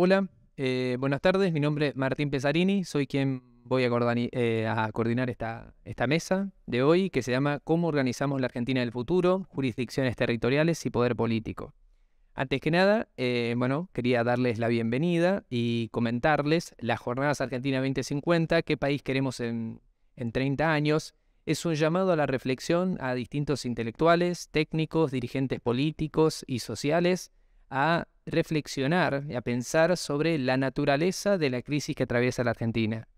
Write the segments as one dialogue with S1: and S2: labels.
S1: Hola, eh, buenas tardes. Mi nombre es Martín Pesarini. Soy quien voy a, eh, coordinar esta, mesa de hoy que se llama ¿Cómo organizamos la Argentina del futuro? Jurisdicciones territoriales y poder político. Antes que nada, eh, bueno, quería darles la bienvenida y comentarles las Jornadas Argentina 2050, qué país queremos en 30 años. Es un llamado a la reflexión a distintos intelectuales, técnicos, dirigentes políticos y sociales a reflexionar y a pensar sobre la naturaleza de la crisis que atraviesa la Argentina.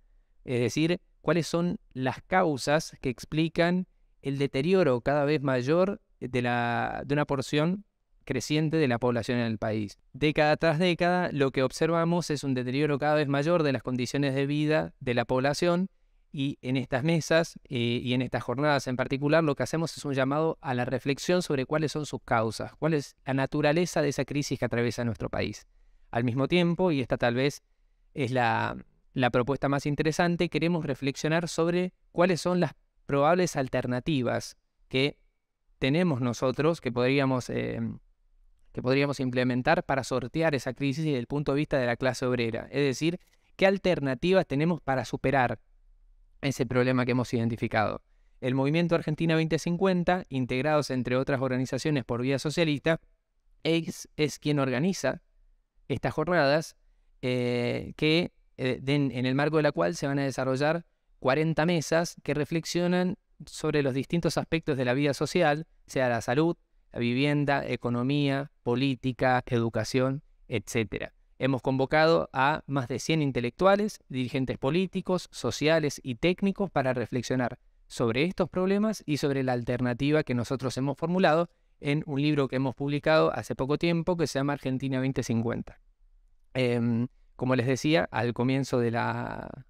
S1: Es decir, cuáles son las causas que explican el deterioro cada vez mayor de, la, de una porción creciente de la población en el país. Década tras década, lo que observamos es un deterioro cada vez mayor de las condiciones de vida de la población y en estas mesas eh, y en estas jornadas en particular, lo que hacemos es un llamado a la reflexión sobre cuáles son sus causas, cuál es la naturaleza de esa crisis que atraviesa nuestro país. Al mismo tiempo, y esta tal vez es la, propuesta más interesante, queremos reflexionar sobre cuáles son las probables alternativas que tenemos nosotros, que podríamos, eh, que podríamos implementar para sortear esa crisis desde el punto de vista de la clase obrera. Es decir, qué alternativas tenemos para superar ese problema que hemos identificado. El movimiento Argentina 2050, integrados entre otras organizaciones por vía socialista, es, es quien organiza estas jornadas eh, que, eh, en, el marco de la cual se van a desarrollar 40 mesas que reflexionan sobre los distintos aspectos de la vida social, sea la salud, la vivienda, economía, política, educación, etcétera. Hemos convocado a más de 100 intelectuales, dirigentes políticos, sociales y técnicos para reflexionar sobre estos problemas y sobre la alternativa que nosotros hemos formulado en un libro que hemos publicado hace poco tiempo que se llama Argentina 2050. Em, como les decía al comienzo de la...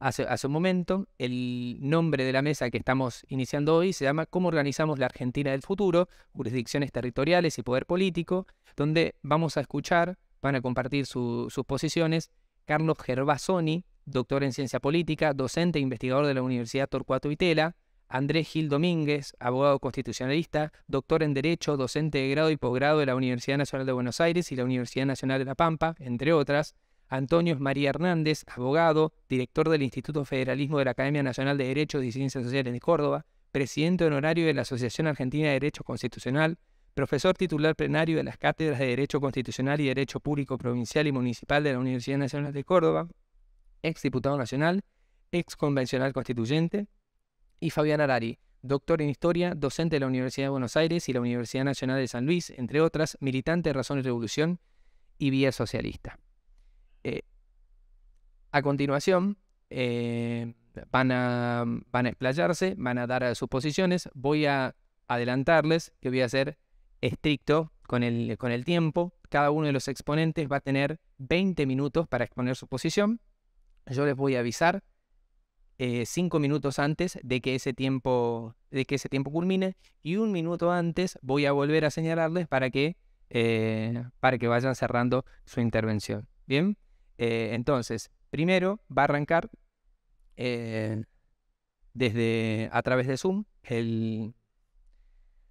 S1: hace un momento, el nombre de la mesa que estamos iniciando hoy se llama ¿Cómo organizamos la Argentina del futuro? Jurisdicciones territoriales y poder político, donde vamos a escuchar van a compartir sus posiciones Carlos Gervasoni, doctor en ciencia política, docente e investigador de la Universidad Torcuato Itela, Andrés Gil Domínguez, abogado constitucionalista, doctor en Derecho, docente de grado y posgrado de la Universidad Nacional de Buenos Aires y la Universidad Nacional de La Pampa, entre otras, Antonio María Hernández, abogado, director del Instituto Federalismo de la Academia Nacional de Derechos y Ciencias Sociales de Córdoba, presidente honorario de la Asociación Argentina de Derecho Constitucional, profesor titular plenario de las cátedras de Derecho Constitucional y Derecho Público Provincial y Municipal de la Universidad Nacional de Córdoba, ex diputado nacional, ex convencional constituyente, y Fabián Arari, doctor en Historia, docente de la Universidad de Buenos Aires y la Universidad Nacional de San Luis, entre otras, militante de Razón y Revolución y Vía Socialista. Eh, a continuación, eh, van, a, van a explayarse, van a dar sus posiciones. Voy a adelantarles que voy a hacer estricto con el, con el tiempo. Cada uno de los exponentes va a tener 20 minutos para exponer su posición. Yo les voy a avisar 5 eh, minutos antes de que, ese tiempo, de que ese tiempo culmine y un minuto antes voy a volver a señalarles para que, eh, para que vayan cerrando su intervención. Bien, eh, entonces, primero va a arrancar desde a través de Zoom el,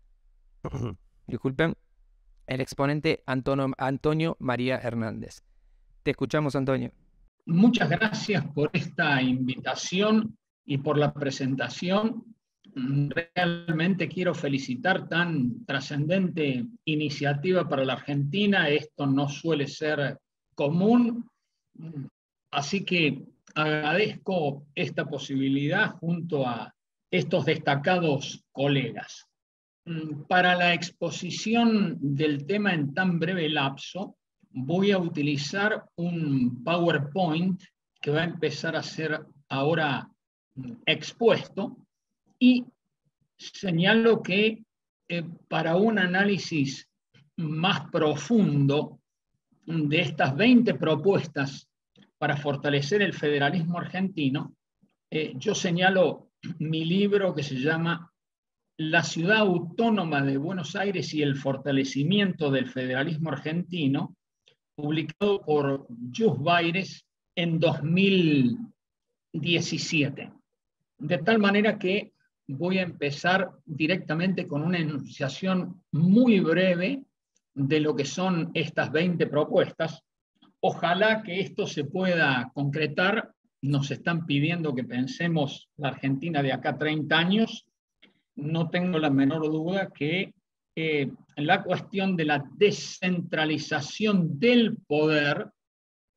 S1: disculpen, el exponente Antonio, María Hernández. Te escuchamos, Antonio.
S2: Muchas gracias por esta invitación y por la presentación. Realmente quiero felicitar tan trascendente iniciativa para la Argentina. Esto no suele ser común. Así que agradezco esta posibilidad junto a estos destacados colegas. Mm, para la exposición del tema en tan breve lapso, voy a utilizar un PowerPoint que va a empezar a ser ahora mm, expuesto y señalo que eh, para un análisis más profundo de estas 20 propuestas para fortalecer el federalismo argentino, eh, yo señalo mi libro que se llama la ciudad autónoma de Buenos Aires y el fortalecimiento del federalismo argentino, publicado por Jus Baires en 2017. De tal manera que voy a empezar directamente con una enunciación muy breve de lo que son estas 20 propuestas. Ojalá que esto se pueda concretar. Nos están pidiendo que pensemos la Argentina de acá 30 años no tengo la menor duda que eh, la cuestión de la descentralización del poder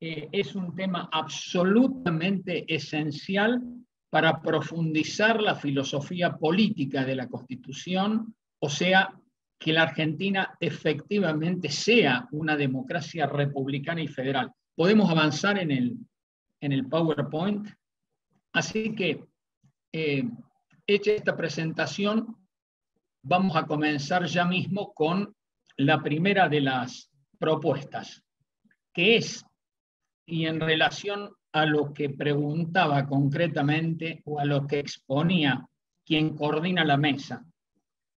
S2: eh, es un tema absolutamente esencial para profundizar la filosofía política de la Constitución, o sea, que la Argentina efectivamente sea una democracia republicana y federal. Podemos avanzar en el, PowerPoint. Así que eh, hecha esta presentación, vamos a comenzar ya mismo con la primera de las propuestas, que es, y en relación a lo que preguntaba concretamente o a lo que exponía quien coordina la mesa.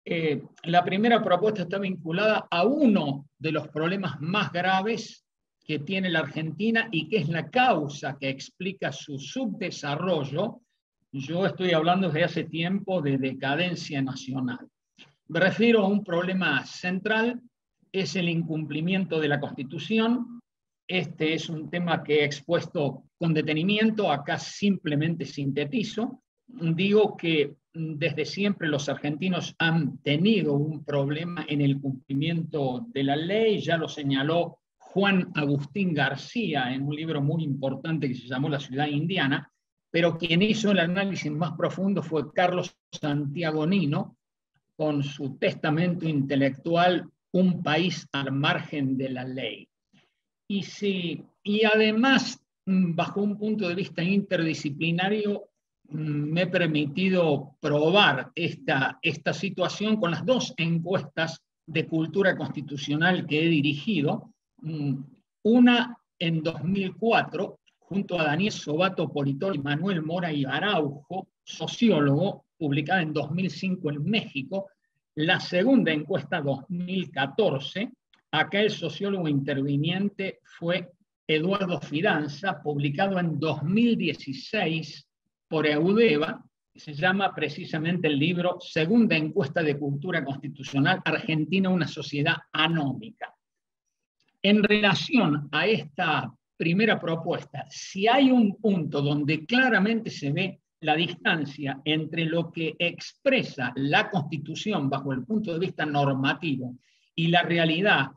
S2: Eh, la primera propuesta está vinculada a uno de los problemas más graves que tiene la Argentina y que es la causa que explica su subdesarrollo, yo estoy hablando desde hace tiempo de decadencia nacional. Me refiero a un problema central, es el incumplimiento de la Constitución. Este es un tema que he expuesto con detenimiento, acá simplemente sintetizo. Digo que desde siempre los argentinos han tenido un problema en el cumplimiento de la ley, ya lo señaló Juan Agustín García en un libro muy importante que se llamó La ciudad indiana, pero quien hizo el análisis más profundo fue Carlos Santiago Nino, con su testamento intelectual Un país al margen de la ley. Y, y además, mm, bajo un punto de vista interdisciplinario, mm, me he permitido probar esta, esta situación con las dos encuestas de cultura constitucional que he dirigido, mm, una en 2004 junto a Daniel Sobato, politol y Manuel Mora y Araujo, sociólogo, publicada en 2005 en México, la segunda encuesta 2014, aquel sociólogo interviniente fue Eduardo Fidanza, publicado en 2016 por Eudeva, se llama precisamente el libro Segunda encuesta de cultura constitucional Argentina, una sociedad anómica. En relación a esta primera propuesta, si hay un punto donde claramente se ve la distancia entre lo que expresa la Constitución bajo el punto de vista normativo y la realidad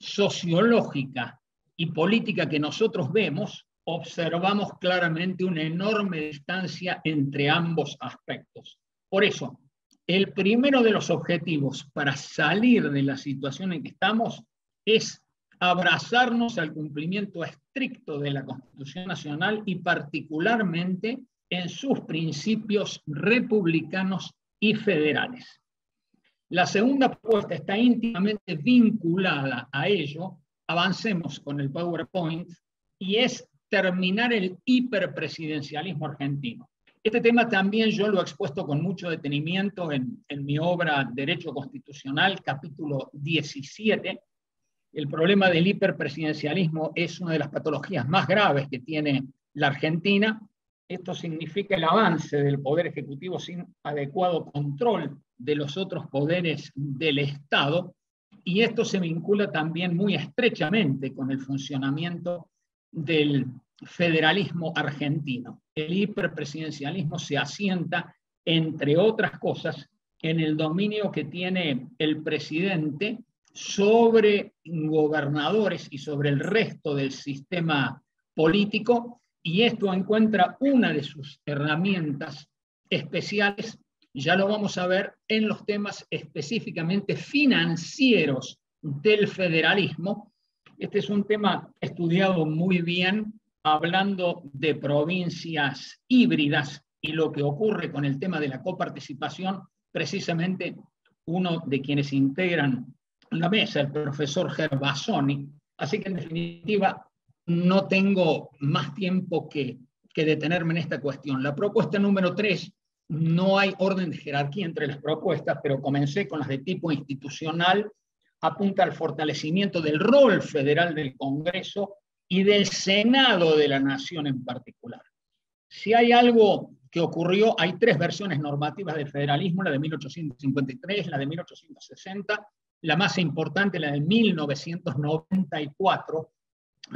S2: sociológica y política que nosotros vemos, observamos claramente una enorme distancia entre ambos aspectos. Por eso, el primero de los objetivos para salir de la situación en que estamos es abrazarnos al cumplimiento estricto de la Constitución Nacional y particularmente en sus principios republicanos y federales. La segunda propuesta está íntimamente vinculada a ello. Avancemos con el PowerPoint y es terminar el hiperpresidencialismo argentino. Este tema también yo lo he expuesto con mucho detenimiento en, en mi obra Derecho Constitucional, capítulo 17, el problema del hiperpresidencialismo es una de las patologías más graves que tiene la Argentina. Esto significa el avance del poder ejecutivo sin adecuado control de los otros poderes del Estado y esto se vincula también muy estrechamente con el funcionamiento del federalismo argentino. El hiperpresidencialismo se asienta, entre otras cosas, en el dominio que tiene el presidente sobre gobernadores y sobre el resto del sistema político, y esto encuentra una de sus herramientas especiales, ya lo vamos a ver en los temas específicamente financieros del federalismo. Este es un tema estudiado muy bien hablando de provincias híbridas y lo que ocurre con el tema de la coparticipación, precisamente uno de quienes integran la mesa el profesor Gervasoni, así que en definitiva no tengo más tiempo que, que detenerme en esta cuestión. La propuesta número tres, no hay orden de jerarquía entre las propuestas, pero comencé con las de tipo institucional, apunta al fortalecimiento del rol federal del Congreso y del Senado de la Nación en particular. Si hay algo que ocurrió, hay tres versiones normativas del federalismo, la de 1853, la de 1860 la más importante, la de 1994,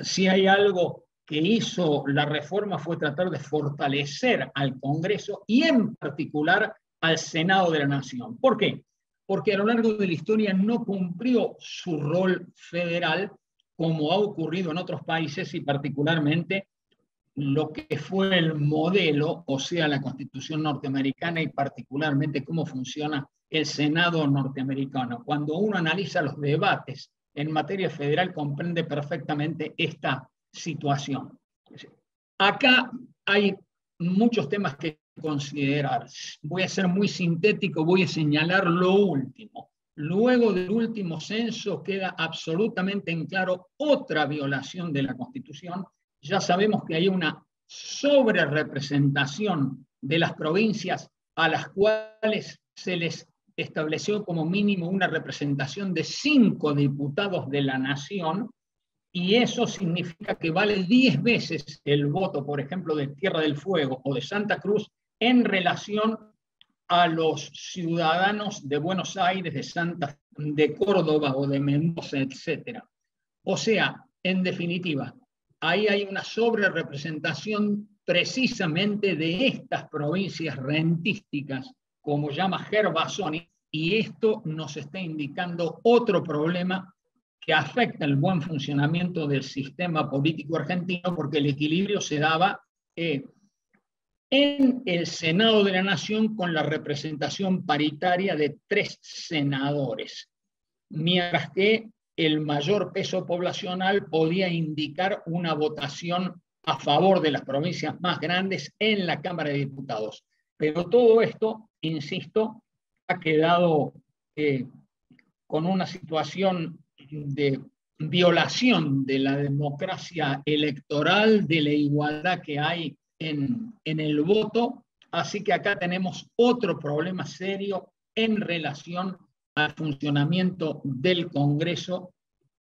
S2: si hay algo que hizo la reforma fue tratar de fortalecer al Congreso y en particular al Senado de la Nación. ¿Por qué? Porque a lo largo de la historia no cumplió su rol federal como ha ocurrido en otros países y particularmente lo que fue el modelo, o sea, la constitución norteamericana y particularmente cómo funciona el Senado norteamericano. Cuando uno analiza los debates en materia federal, comprende perfectamente esta situación. Acá hay muchos temas que considerar. Voy a ser muy sintético, voy a señalar lo último. Luego del último censo queda absolutamente en claro otra violación de la Constitución. Ya sabemos que hay una sobrerepresentación de las provincias a las cuales se les estableció como mínimo una representación de cinco diputados de la nación y eso significa que vale diez veces el voto, por ejemplo, de Tierra del Fuego o de Santa Cruz en relación a los ciudadanos de Buenos Aires, de Santa, de Córdoba o de Mendoza, etc. O sea, en definitiva, ahí hay una sobrerepresentación precisamente de estas provincias rentísticas como llama Gervasoni, y esto nos está indicando otro problema que afecta el buen funcionamiento del sistema político argentino, porque el equilibrio se daba eh, en el Senado de la Nación con la representación paritaria de tres senadores, mientras que el mayor peso poblacional podía indicar una votación a favor de las provincias más grandes en la Cámara de Diputados. Pero todo esto, insisto, ha quedado eh, con una situación de violación de la democracia electoral, de la igualdad que hay en el voto. Así que acá tenemos otro problema serio en relación al funcionamiento del Congreso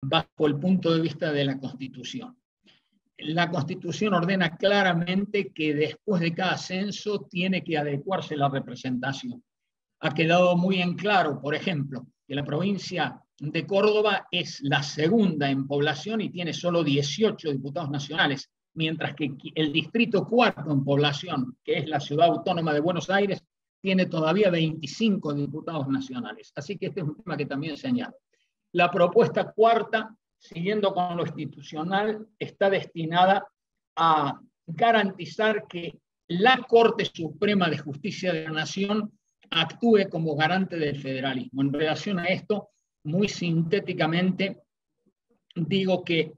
S2: bajo el punto de vista de la Constitución la Constitución ordena claramente que después de cada censo tiene que adecuarse la representación. Ha quedado muy en claro, por ejemplo, que la provincia de Córdoba es la segunda en población y tiene solo 18 diputados nacionales, mientras que el distrito cuarto en población, que es la ciudad autónoma de Buenos Aires, tiene todavía 25 diputados nacionales. Así que este es un tema que también señalo. La propuesta cuarta siguiendo con lo institucional, está destinada a garantizar que la Corte Suprema de Justicia de la Nación actúe como garante del federalismo. En relación a esto, muy sintéticamente, digo que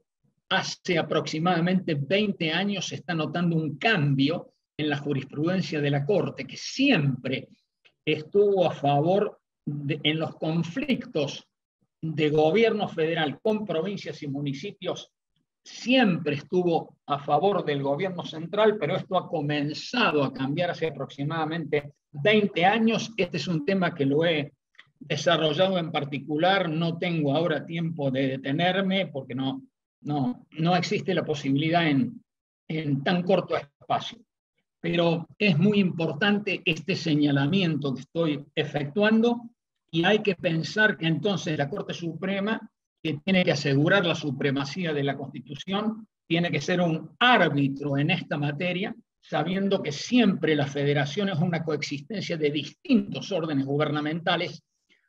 S2: hace aproximadamente 20 años se está notando un cambio en la jurisprudencia de la Corte, que siempre estuvo a favor en los conflictos de gobierno federal con provincias y municipios siempre estuvo a favor del gobierno central, pero esto ha comenzado a cambiar hace aproximadamente 20 años. Este es un tema que lo he desarrollado en particular, no tengo ahora tiempo de detenerme porque no, no, no existe la posibilidad en, en tan corto espacio. Pero es muy importante este señalamiento que estoy efectuando y hay que pensar que entonces la Corte Suprema, que tiene que asegurar la supremacía de la Constitución, tiene que ser un árbitro en esta materia, sabiendo que siempre la federación es una coexistencia de distintos órdenes gubernamentales.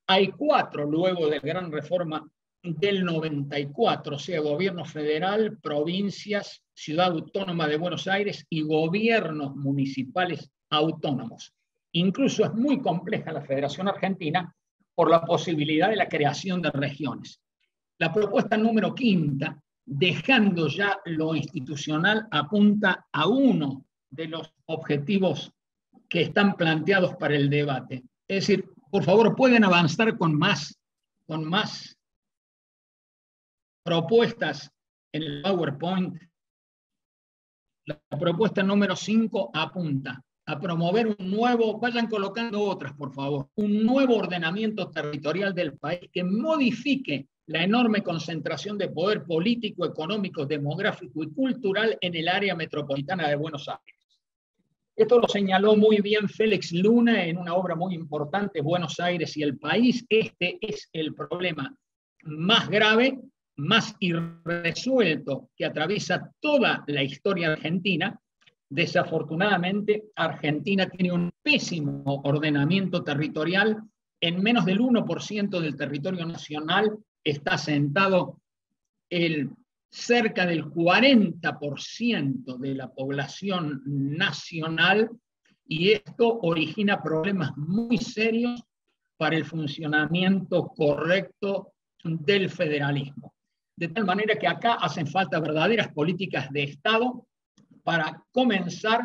S2: Hay cuatro luego de la gran reforma del 94, o sea, gobierno federal, provincias, ciudad autónoma de Buenos Aires y gobiernos municipales autónomos. Incluso es muy compleja la Federación Argentina por la posibilidad de la creación de regiones. La propuesta número quinta, dejando ya lo institucional, apunta a uno de los objetivos que están planteados para el debate. Es decir, por favor, pueden avanzar con más, con más propuestas en el PowerPoint. La propuesta número cinco apunta a promover un nuevo, vayan colocando otras, por favor, un nuevo ordenamiento territorial del país que modifique la enorme concentración de poder político, económico, demográfico y cultural en el área metropolitana de Buenos Aires. Esto lo señaló muy bien Félix Luna en una obra muy importante, Buenos Aires y el país. Este es el problema más grave, más irresuelto que atraviesa toda la historia argentina Desafortunadamente, Argentina tiene un pésimo ordenamiento territorial. En menos del 1% del territorio nacional está sentado el, cerca del 40% de la población nacional y esto origina problemas muy serios para el funcionamiento correcto del federalismo. De tal manera que acá hacen falta verdaderas políticas de Estado para comenzar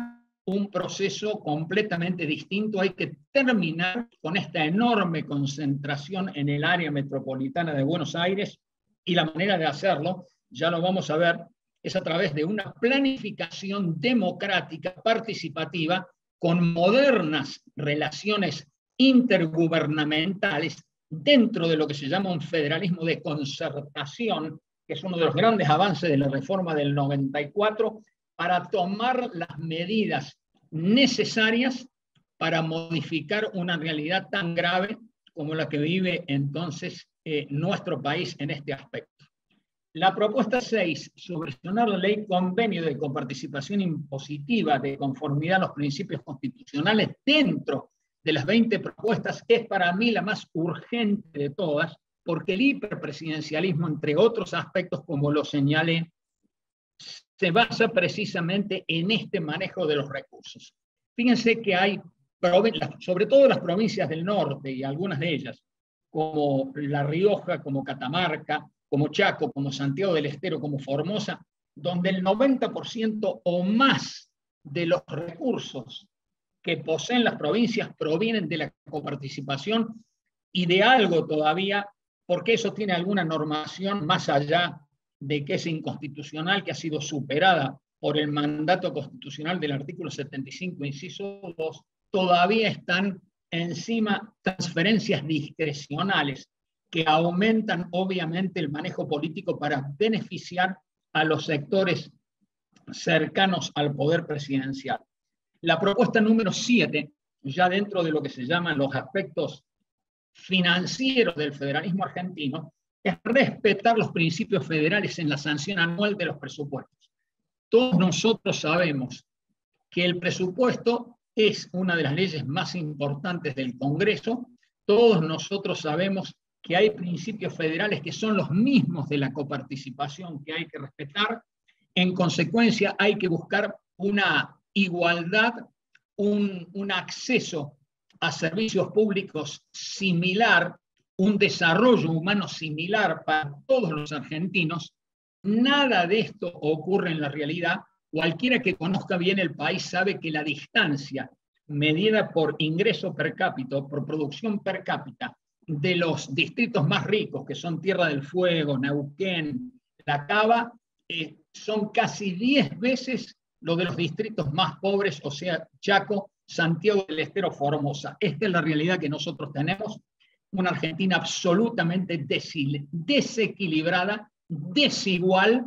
S2: un proceso completamente distinto. Hay que terminar con esta enorme concentración en el área metropolitana de Buenos Aires y la manera de hacerlo, ya lo vamos a ver, es a través de una planificación democrática participativa con modernas relaciones intergubernamentales dentro de lo que se llama un federalismo de concertación, que es uno de los grandes avances de la reforma del 94, para tomar las medidas necesarias para modificar una realidad tan grave como la que vive entonces eh, nuestro país en este aspecto. La propuesta 6, subvencionar la ley convenio de coparticipación impositiva de conformidad a los principios constitucionales dentro de las 20 propuestas, es para mí la más urgente de todas, porque el hiperpresidencialismo, entre otros aspectos, como lo señalé, se basa precisamente en este manejo de los recursos. Fíjense que hay, sobre todo las provincias del norte y algunas de ellas, como La Rioja, como Catamarca, como Chaco, como Santiago del Estero, como Formosa, donde el 90% o más de los recursos que poseen las provincias provienen de la coparticipación y de algo todavía, porque eso tiene alguna normación más allá de que es inconstitucional, que ha sido superada por el mandato constitucional del artículo 75, inciso 2, todavía están encima transferencias discrecionales que aumentan obviamente el manejo político para beneficiar a los sectores cercanos al poder presidencial. La propuesta número 7, ya dentro de lo que se llaman los aspectos financieros del federalismo argentino, es respetar los principios federales en la sanción anual de los presupuestos. Todos nosotros sabemos que el presupuesto es una de las leyes más importantes del Congreso. Todos nosotros sabemos que hay principios federales que son los mismos de la coparticipación que hay que respetar. En consecuencia, hay que buscar una igualdad, un, acceso a servicios públicos similar un desarrollo humano similar para todos los argentinos, nada de esto ocurre en la realidad. Cualquiera que conozca bien el país sabe que la distancia medida por ingreso per cápita, por producción per cápita, de los distritos más ricos, que son Tierra del Fuego, Neuquén, La Cava, eh, son casi 10 veces lo de los distritos más pobres, o sea, Chaco, Santiago del Estero, Formosa. Esta es la realidad que nosotros tenemos una Argentina absolutamente desequilibrada, desigual,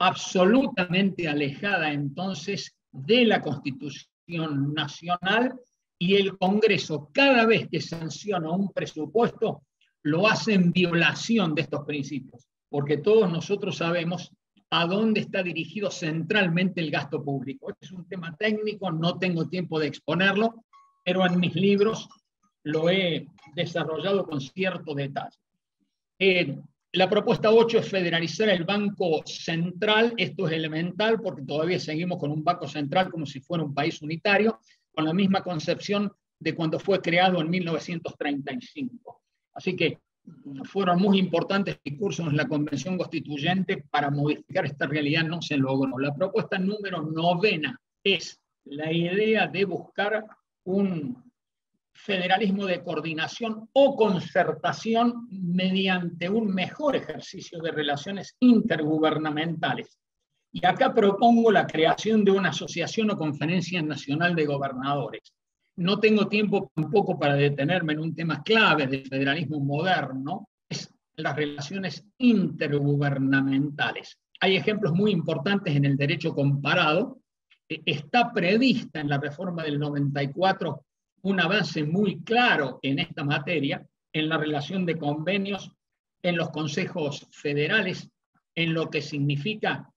S2: absolutamente alejada entonces de la Constitución Nacional y el Congreso cada vez que sanciona un presupuesto lo hace en violación de estos principios, porque todos nosotros sabemos a dónde está dirigido centralmente el gasto público. Es un tema técnico, no tengo tiempo de exponerlo, pero en mis libros lo he desarrollado con cierto detalle. Eh, la propuesta 8 es federalizar el Banco Central. Esto es elemental porque todavía seguimos con un Banco Central como si fuera un país unitario, con la misma concepción de cuando fue creado en 1935. Así que fueron muy importantes discursos en la Convención Constituyente para modificar esta realidad, no se logró. La propuesta número novena es la idea de buscar un federalismo de coordinación o concertación mediante un mejor ejercicio de relaciones intergubernamentales. Y acá propongo la creación de una asociación o conferencia nacional de gobernadores. No tengo tiempo tampoco para detenerme en un tema clave del federalismo moderno, es las relaciones intergubernamentales. Hay ejemplos muy importantes en el derecho comparado. E, está prevista en la reforma del 94 un avance muy claro en esta materia, en la relación de convenios, en los consejos federales, en lo que significa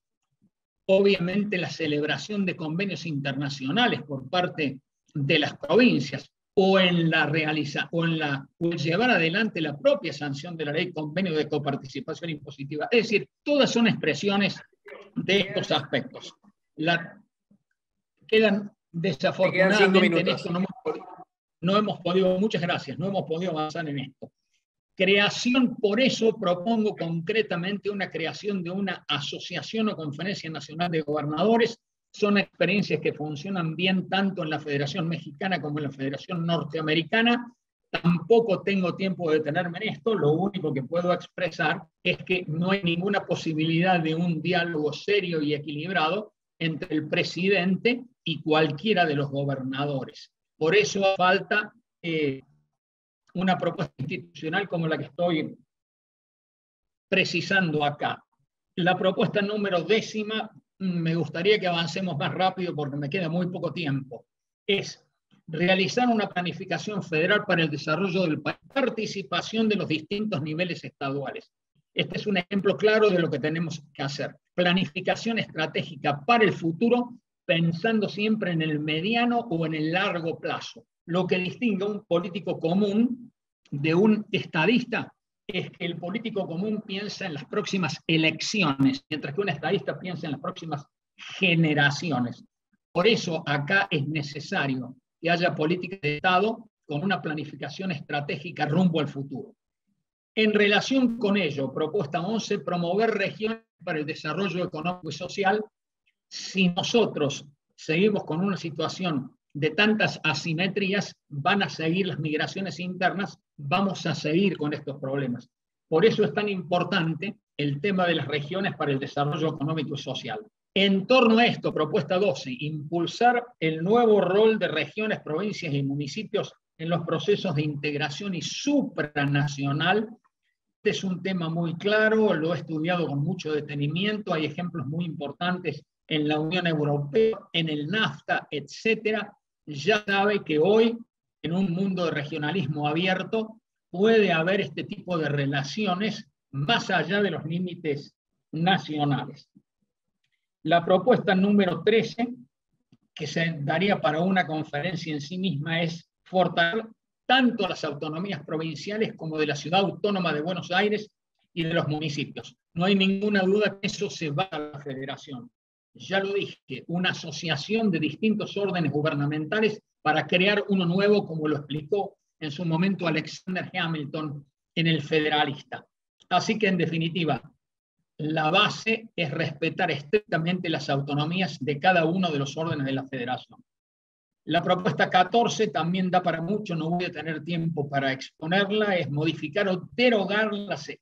S2: obviamente la celebración de convenios internacionales por parte de las provincias o en la realiza, o en la llevar adelante la propia sanción de la ley convenio de coparticipación impositiva. Es decir, todas son expresiones de estos aspectos. quedan desafortunadamente en esto no no hemos podido, muchas gracias, no hemos podido avanzar en esto. Creación, por eso propongo concretamente una creación de una asociación o conferencia nacional de gobernadores. Son experiencias que funcionan bien tanto en la Federación Mexicana como en la Federación Norteamericana. Tampoco tengo tiempo de detenerme en esto, lo único que puedo expresar es que no hay ninguna posibilidad de un diálogo serio y equilibrado entre el presidente y cualquiera de los gobernadores. Por eso falta eh, una propuesta institucional como la que estoy precisando acá. La propuesta número décima, mm, me gustaría que avancemos más rápido porque me queda muy poco tiempo, es realizar una planificación federal para el desarrollo del país, participación de los distintos niveles estaduales. Este es un ejemplo claro de lo que tenemos que hacer. Planificación estratégica para el futuro pensando siempre en el mediano o en el largo plazo. Lo que distingue a un político común de un estadista es que el político común piensa en las próximas elecciones, mientras que un estadista piensa en las próximas generaciones. Por eso acá es necesario que haya política de Estado con una planificación estratégica rumbo al futuro. En relación con ello, propuesta 11, promover regiones para el desarrollo económico y social si nosotros seguimos con una situación de tantas asimetrías, van a seguir las migraciones internas, vamos a seguir con estos problemas. Por eso es tan importante el tema de las regiones para el desarrollo económico y social. En torno a esto, propuesta 12, impulsar el nuevo rol de regiones, provincias y municipios en los procesos de integración y supranacional. Este es un tema muy claro, lo he estudiado con mucho detenimiento, hay ejemplos muy importantes en la Unión Europea, en el NAFTA, etcétera, ya sabe que hoy, en un mundo de regionalismo abierto, puede haber este tipo de relaciones más allá de los límites nacionales. La propuesta número 13, que se daría para una conferencia en sí misma, es fortalecer tanto las autonomías provinciales como de la ciudad autónoma de Buenos Aires y de los municipios. No hay ninguna duda que eso se va a la federación ya lo dije, una asociación de distintos órdenes gubernamentales para crear uno nuevo, como lo explicó en su momento Alexander Hamilton en el Federalista. Así que, en definitiva, la base es respetar estrictamente las autonomías de cada uno de los órdenes de la federación. La propuesta 14 también da para mucho, no voy a tener tiempo para exponerla, es modificar o derogar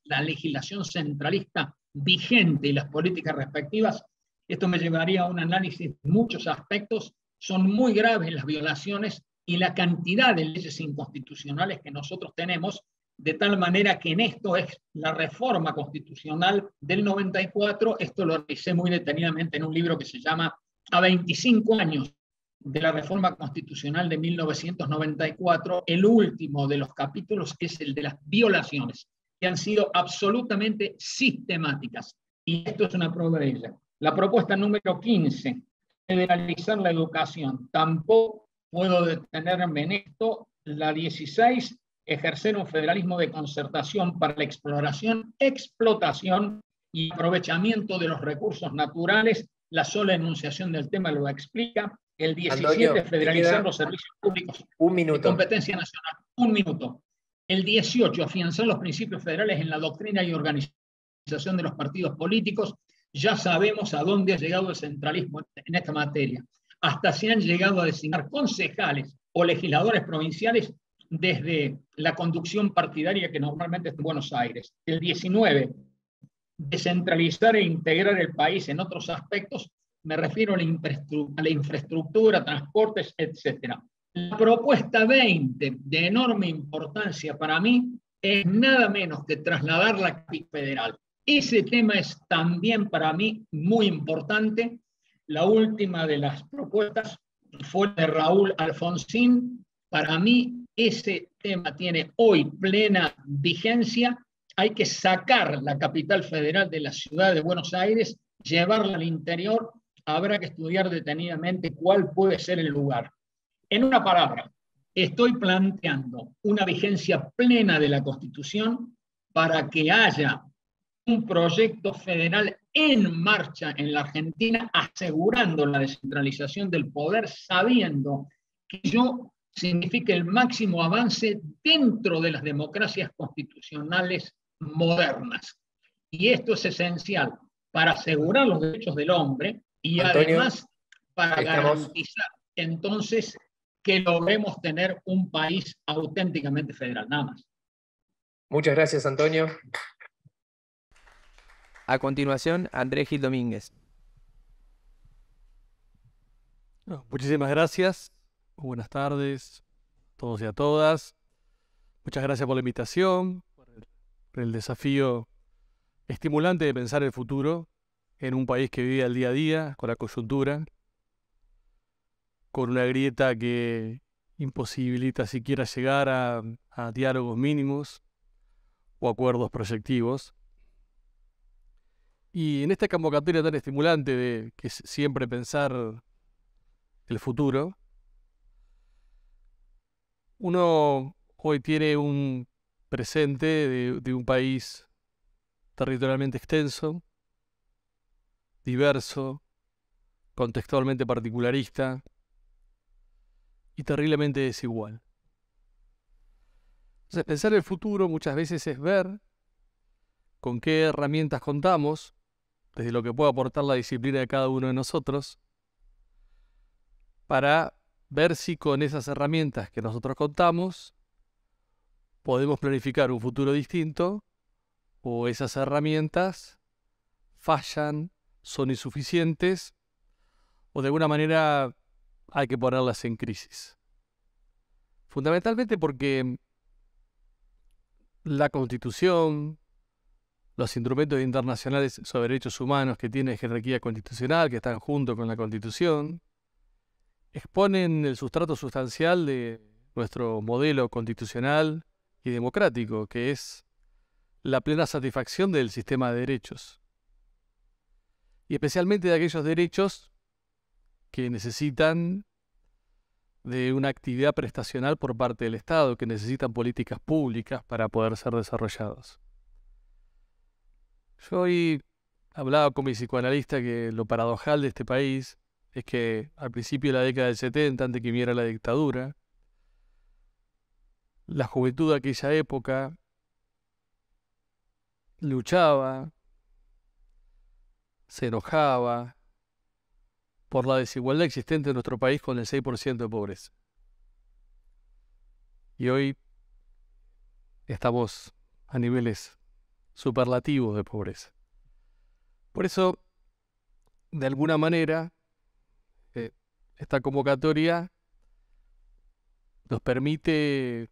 S2: la, legislación centralista vigente y las políticas respectivas esto me llevaría a un análisis de muchos aspectos. Son muy graves las violaciones y la cantidad de leyes inconstitucionales que nosotros tenemos, de tal manera que en esto es la reforma constitucional del 94. Esto lo revisé muy detenidamente en un libro que se llama A 25 años de la reforma constitucional de 1994. El último de los capítulos es el de las violaciones, que han sido absolutamente sistemáticas. Y esto es una prueba de ello. La propuesta número 15, federalizar la educación. Tampoco puedo detenerme en esto. La 16, ejercer un federalismo de concertación para la exploración, explotación y aprovechamiento de los recursos naturales. La sola enunciación del tema lo explica. El 17, federalizar los servicios públicos. Un minuto. competencia nacional. Un minuto. El 18, afianzar los principios federales en la doctrina y organización de los partidos políticos. Ya sabemos a dónde ha llegado el centralismo en esta materia. Hasta se han llegado a designar concejales o legisladores provinciales desde la conducción partidaria que normalmente es en Buenos Aires. El 19, descentralizar e integrar el país en otros aspectos, me refiero a la, infraestructura, transportes, etc. La propuesta 20, de enorme importancia para mí, es nada menos que trasladar la capital federal ese tema es también para mí muy importante. La última de las propuestas fue de Raúl Alfonsín. Para mí ese tema tiene hoy plena vigencia. Hay que sacar la capital federal de la ciudad de Buenos Aires, llevarla al interior. Habrá que estudiar detenidamente cuál puede ser el lugar. En una palabra, estoy planteando una vigencia plena de la Constitución para que haya un proyecto federal en marcha en la Argentina asegurando la descentralización del poder, sabiendo que yo significa el máximo avance dentro de las democracias constitucionales modernas. Y esto es esencial para asegurar los derechos del hombre y además para garantizar entonces que logremos tener un país auténticamente federal, nada más.
S1: Muchas gracias, Antonio.
S3: A continuación, Andrés Gil Domínguez. muchísimas gracias. buenas tardes a todos y a todas. Muchas gracias por la invitación, por el desafío estimulante de pensar el futuro en un país que vive al día a día, con la coyuntura, con una grieta que imposibilita siquiera llegar a diálogos mínimos o acuerdos proyectivos. Y en esta convocatoria tan estimulante de que siempre pensar el futuro, uno hoy tiene un presente de, de un país territorialmente extenso, diverso, contextualmente particularista y terriblemente desigual. Entonces, pensar el futuro muchas veces es ver con qué herramientas contamos desde lo que puede aportar la disciplina de cada uno de nosotros, para ver si con esas herramientas que nosotros contamos podemos planificar un futuro distinto o esas herramientas fallan, son insuficientes o de alguna manera hay que ponerlas en crisis. Fundamentalmente porque la constitución, los instrumentos internacionales sobre derechos humanos que tiene jerarquía constitucional, que están junto con la Constitución, exponen el sustrato sustancial de nuestro modelo constitucional y democrático, que es la plena satisfacción del sistema de derechos, y especialmente de aquellos derechos que necesitan de una actividad prestacional por parte del Estado, que necesitan políticas públicas para poder ser desarrollados. Yo hoy hablaba con mi psicoanalista que lo paradojal de este país es que al principio de la década del 70, antes que viniera la dictadura, la juventud de aquella época luchaba, se enojaba por la desigualdad existente en nuestro país con el 6% de pobreza. Y hoy estamos a niveles Superlativo de pobreza. Por eso, de alguna manera, eh, esta convocatoria nos permite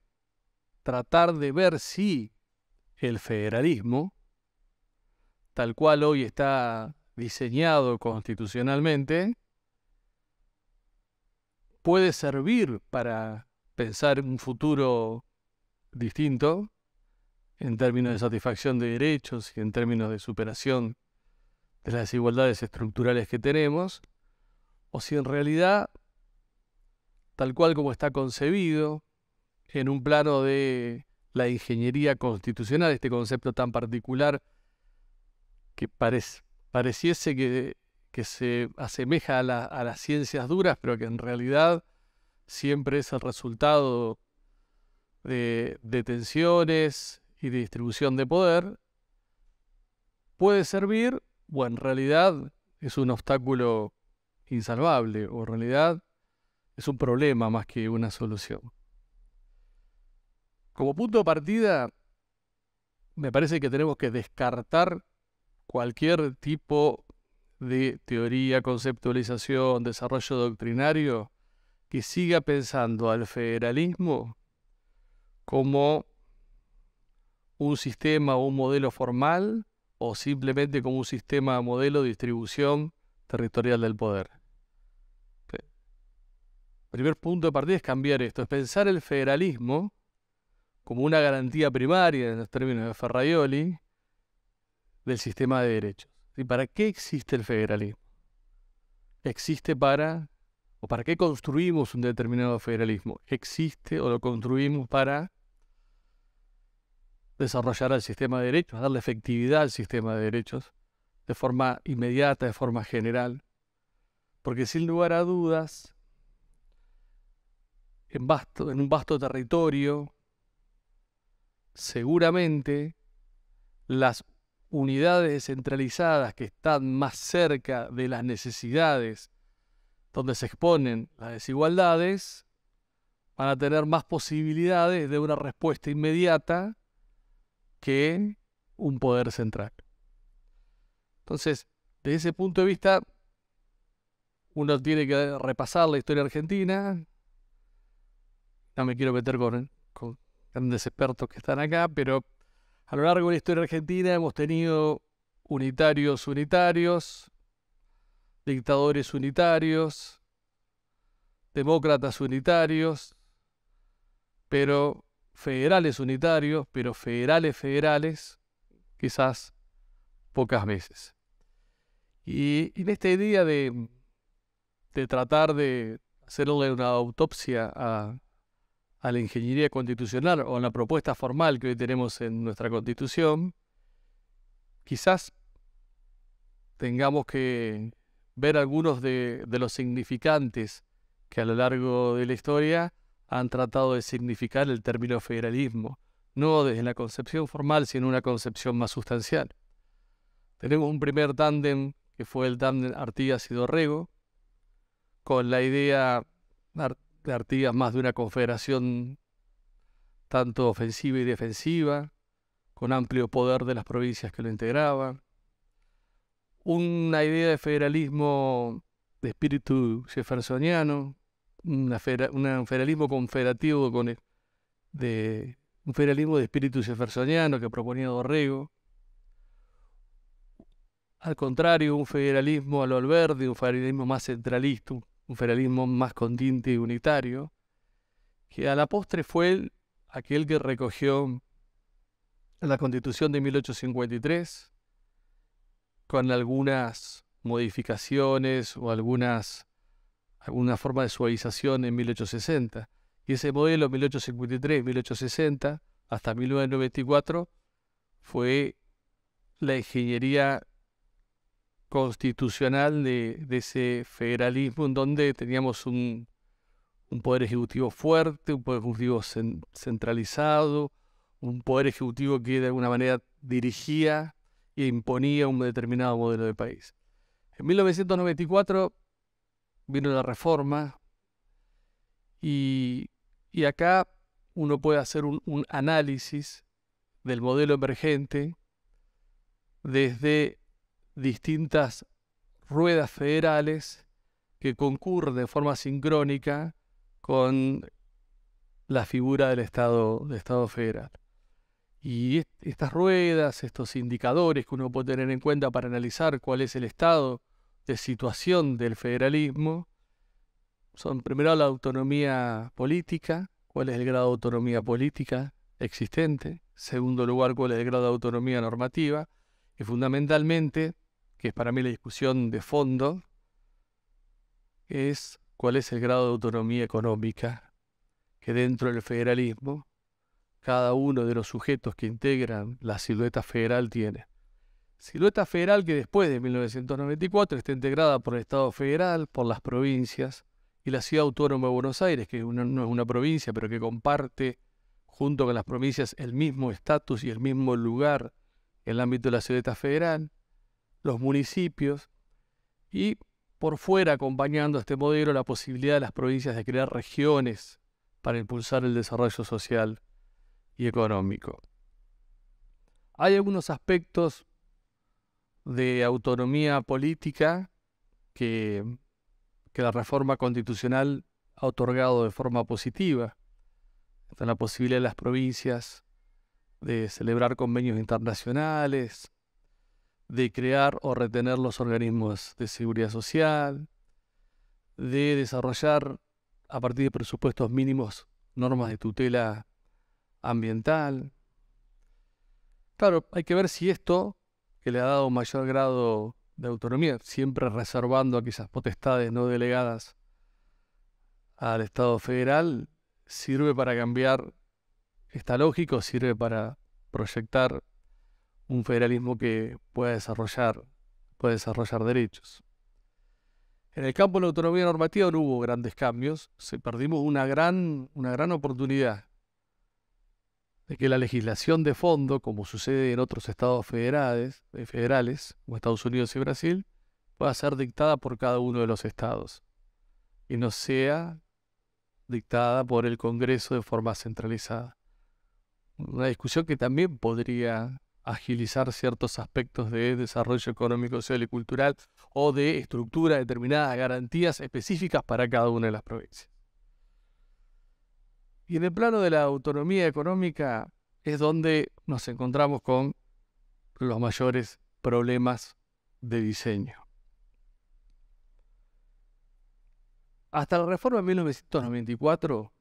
S3: tratar de ver si el federalismo, tal cual hoy está diseñado constitucionalmente, puede servir para pensar un futuro distinto en términos de satisfacción de derechos y en términos de superación de las desigualdades estructurales que tenemos, o si en realidad, tal cual como está concebido, en un plano de la ingeniería constitucional, este concepto tan particular que pareciese que, se asemeja a, las ciencias duras, pero que en realidad siempre es el resultado de, de tensiones, y distribución de poder, puede servir, o en realidad es un obstáculo insalvable, o en realidad es un problema más que una solución. Como punto de partida, me parece que tenemos que descartar cualquier tipo de teoría, conceptualización, desarrollo doctrinario que siga pensando al federalismo como un sistema o un modelo formal o simplemente como un sistema modelo de distribución territorial del poder. El primer punto de partida es cambiar esto, es pensar el federalismo como una garantía primaria, en los términos de Ferraioli, del sistema de derechos. ¿Y para qué existe el federalismo? Existe para, o para qué construimos un determinado federalismo. Existe o lo construimos para desarrollar el sistema de derechos, darle efectividad al sistema de derechos de forma inmediata, de forma general, porque sin lugar a dudas, en, en un vasto territorio, seguramente las unidades descentralizadas que están más cerca de las necesidades donde se exponen las desigualdades, van a tener más posibilidades de una respuesta inmediata que un poder central. Entonces, desde ese punto de vista, uno tiene que repasar la historia argentina. No me quiero meter con, con grandes expertos que están acá, pero a lo largo de la historia argentina hemos tenido unitarios unitarios, dictadores unitarios, demócratas unitarios, pero federales unitarios, pero federales, federales, quizás pocas veces. Y en este día de, de tratar de hacerle una autopsia a, la ingeniería constitucional o a la propuesta formal que hoy tenemos en nuestra constitución, quizás tengamos que ver algunos de los significantes que a lo largo de la historia han tratado de significar el término federalismo, no desde la concepción formal, sino una concepción más sustancial. Tenemos un primer tándem que fue el tándem Artigas y Dorrego, con la idea de Artigas más de una confederación tanto ofensiva y defensiva, con amplio poder de las provincias que lo integraban. Una idea de federalismo de espíritu jeffersoniano, un federalismo confederativo con e, de, un federalismo de espíritu jeffersoniano que proponía Dorrego. Al contrario, un federalismo a lo Alberdi, un federalismo más centralista, un federalismo más continte y unitario, que a la postre fue aquel que recogió la Constitución de 1853 con algunas modificaciones o algunas alguna forma de suavización en 1860. Y ese modelo 1853-1860 hasta 1994 fue la ingeniería constitucional de, ese federalismo en donde teníamos un, poder ejecutivo fuerte, un poder ejecutivo centralizado, un poder ejecutivo que de alguna manera dirigía e imponía un determinado modelo de país. En 1994 vino la reforma y, acá uno puede hacer un, análisis del modelo emergente desde distintas ruedas federales que concurren de forma sincrónica con la figura del Estado, de Estado federal. Y estas ruedas, estos indicadores que uno puede tener en cuenta para analizar cuál es el Estado de situación del federalismo son primero la autonomía política, cuál es el grado de autonomía política existente, segundo lugar cuál es el grado de autonomía normativa y fundamentalmente, que es para mí la discusión de fondo, es cuál es el grado de autonomía económica que dentro del federalismo cada uno de los sujetos que integran la silueta federal tiene. Silueta federal que después de 1994 está integrada por el Estado federal, por las provincias y la ciudad autónoma de Buenos Aires, que no es una provincia, pero que comparte junto con las provincias el mismo estatus y el mismo lugar en el ámbito de la silueta federal, los municipios y por fuera acompañando a este modelo la posibilidad de las provincias de crear regiones para impulsar el desarrollo social y económico. Hay algunos aspectos de autonomía política que, que la reforma constitucional ha otorgado de forma positiva. Está la posibilidad de las provincias de celebrar convenios internacionales, de crear o retener los organismos de seguridad social, de desarrollar a partir de presupuestos mínimos normas de tutela ambiental. Claro, hay que ver si esto que le ha dado mayor grado de autonomía, siempre reservando aquellas potestades no delegadas al Estado federal, sirve para cambiar esta lógica, sirve para proyectar un federalismo que pueda desarrollar, puede desarrollar derechos. En el campo de la autonomía normativa no hubo grandes cambios, se perdimos una gran, una gran oportunidad de que la legislación de fondo, como sucede en otros estados eh, federales, como Estados Unidos y Brasil, pueda ser dictada por cada uno de los estados y no sea dictada por el Congreso de forma centralizada. Una discusión que también podría agilizar ciertos aspectos de desarrollo económico, social y cultural o de estructura determinada, garantías específicas para cada una de las provincias. Y en el plano de la autonomía económica es donde nos encontramos con los mayores problemas de diseño. Hasta la reforma de 1994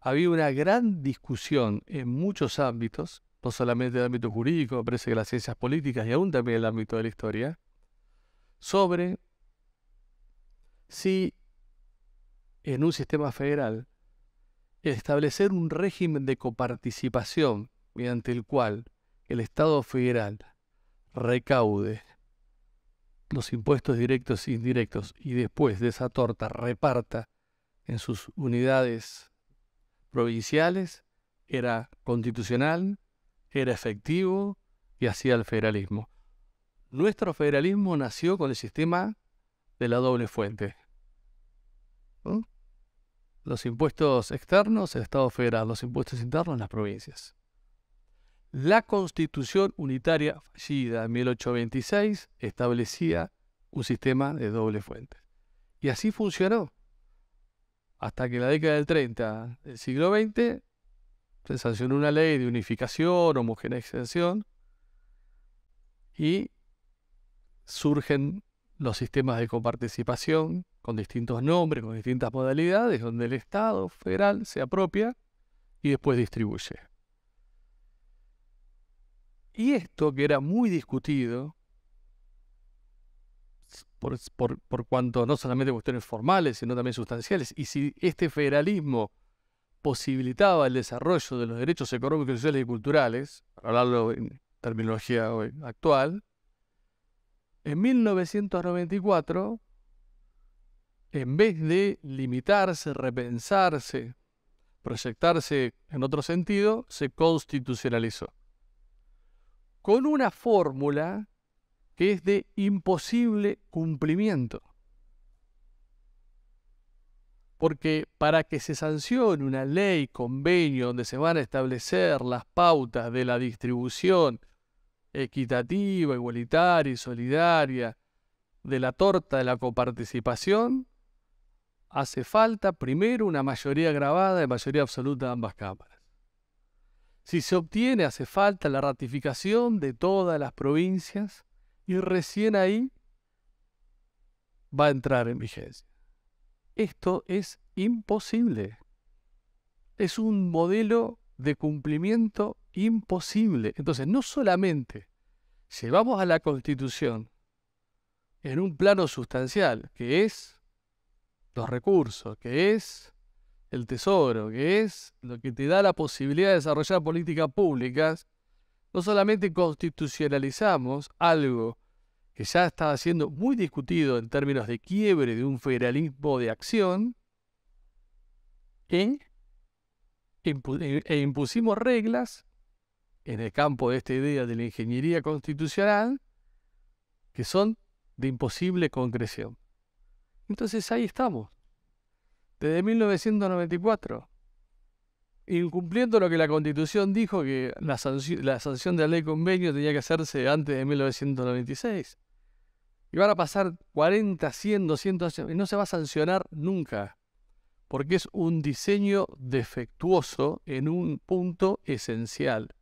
S3: había una gran discusión en muchos ámbitos, no solamente el ámbito jurídico, parece que las ciencias políticas y aún también el ámbito de la historia, sobre si en un sistema federal establecer un régimen de coparticipación mediante el cual el Estado federal recaude los impuestos directos e indirectos y después de esa torta reparta en sus unidades provinciales, era constitucional, era efectivo y hacía el federalismo. Nuestro federalismo nació con el sistema de la doble fuente. Los impuestos externos, el Estado federal. Los impuestos internos, las provincias. La Constitución Unitaria fallida en 1826 establecía un sistema de doble fuente. Y así funcionó. Hasta que en la década del 30 del siglo XX se sancionó una ley de unificación, homogeneización, y surgen los sistemas de coparticipación con distintos nombres, con distintas modalidades, donde el Estado federal se apropia y después distribuye. Y esto que era muy discutido, por, cuanto no solamente cuestiones formales, sino también sustanciales, y si este federalismo posibilitaba el desarrollo de los derechos económicos, sociales y culturales, para hablarlo en terminología actual, en 1994 en vez de limitarse, repensarse, proyectarse en otro sentido, se constitucionalizó. Con una fórmula que es de imposible cumplimiento. Porque para que se sancione una ley, convenio, donde se van a establecer las pautas de la distribución equitativa, igualitaria y solidaria de la torta de la coparticipación, hace falta primero una mayoría grabada y mayoría absoluta de ambas cámaras. Si se obtiene, hace falta la ratificación de todas las provincias y recién ahí va a entrar en vigencia. Esto es imposible. Es un modelo de cumplimiento imposible. Entonces, no solamente llevamos a la Constitución en un plano sustancial, que es los recursos, que es el tesoro, que es lo que te da la posibilidad de desarrollar políticas públicas, no solamente constitucionalizamos algo que ya estaba siendo muy discutido en términos de quiebre de un federalismo de acción, e, e, impusimos reglas en el campo de esta idea de la ingeniería constitucional que son de imposible concreción. Entonces ahí estamos, desde 1994, incumpliendo lo que la Constitución dijo, que la, sanción, de la ley convenio tenía que hacerse antes de 1996. Y van a pasar 40, 100, 200 años y no se va a sancionar nunca, porque es un diseño defectuoso en un punto esencial.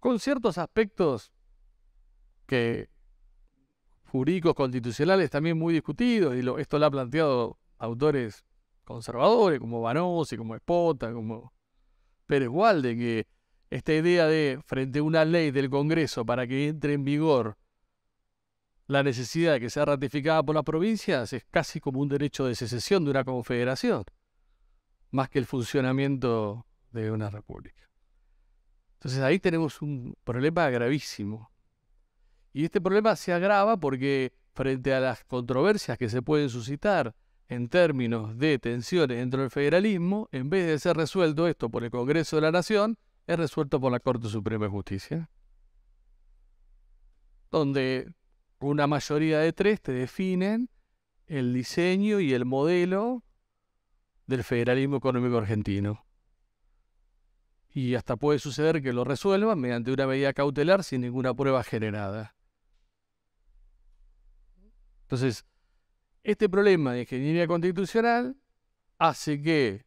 S3: Con ciertos aspectos que jurídicos constitucionales también muy discutidos, y esto lo ha planteado autores conservadores como Vanossi como Espota, como Pérez Walde, que esta idea de, frente a una ley del Congreso para que entre en vigor la necesidad de que sea ratificada por las provincias, es casi como un derecho de secesión de una confederación, más que el funcionamiento de una república. Entonces ahí tenemos un problema gravísimo y este problema se agrava porque frente a las controversias que se pueden suscitar en términos de tensiones dentro del federalismo, en vez de ser resuelto esto por el Congreso de la Nación, es resuelto por la Corte Suprema de Justicia, donde una mayoría de tres te definen el diseño y el modelo del federalismo económico argentino. Y hasta puede suceder que lo resuelvan mediante una medida cautelar sin ninguna prueba generada. Entonces, este problema de ingeniería constitucional hace que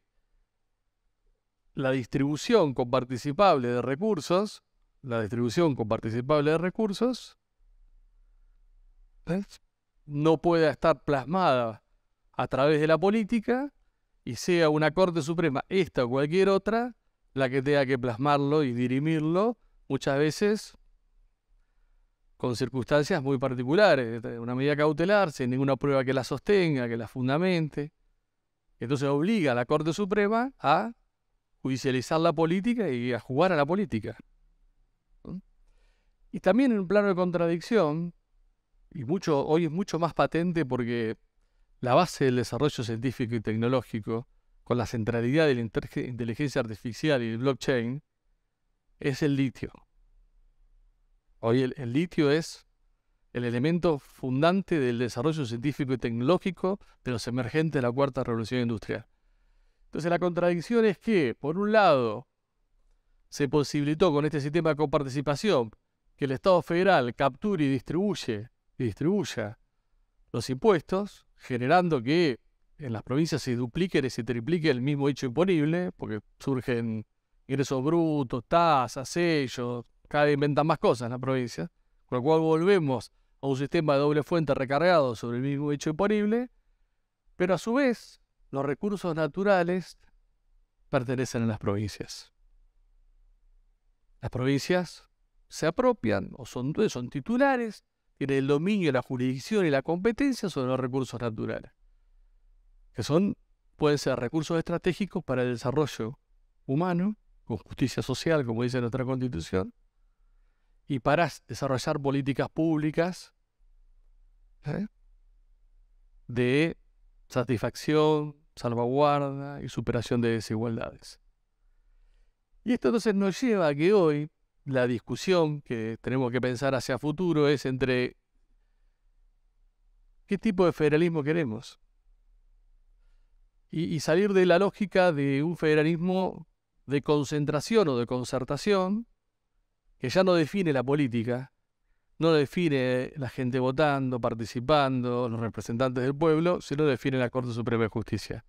S3: la distribución comparticipable de recursos, la distribución comparticipable de recursos, no pueda estar plasmada a través de la política y sea una Corte Suprema, esta o cualquier otra, la que tenga que plasmarlo y dirimirlo, muchas veces con circunstancias muy particulares. Este, una medida cautelar sin ninguna prueba que la sostenga, que la fundamente. Entonces obliga a la Corte Suprema a judicializar la política y a jugar a la política. Y también en un plano de contradicción, y mucho, hoy es mucho más patente porque la base del desarrollo científico y tecnológico, con la centralidad de la inteligencia artificial y el blockchain, es el litio. Hoy el, litio es el elemento fundante del desarrollo científico y tecnológico de los emergentes de la cuarta revolución industrial. Entonces la contradicción es que, por un lado, se posibilitó con este sistema de coparticipación que el Estado federal capture y distribuye y distribuya los impuestos, generando que en las provincias se duplique y se triplique el mismo hecho imponible, porque surgen ingresos brutos, tasas, sellos, cada vez inventan más cosas las provincias con lo cual volvemos a un sistema de doble fuente recargado sobre el mismo hecho imponible, pero a su vez los recursos naturales pertenecen a las provincias. Las provincias se apropian o son, son titulares, tienen el dominio, la jurisdicción y la competencia sobre los recursos naturales, que son, pueden ser recursos estratégicos para el desarrollo humano, con justicia social, como dice nuestra constitución, y para desarrollar políticas públicas ¿eh? de satisfacción, salvaguarda y superación de desigualdades. Y esto entonces nos lleva a que hoy la discusión que tenemos que pensar hacia futuro es entre qué tipo de federalismo queremos y salir de la lógica de un federalismo de concentración o de concertación que ya no define la política, no define la gente votando, participando, los representantes del pueblo, sino define la Corte Suprema de Justicia.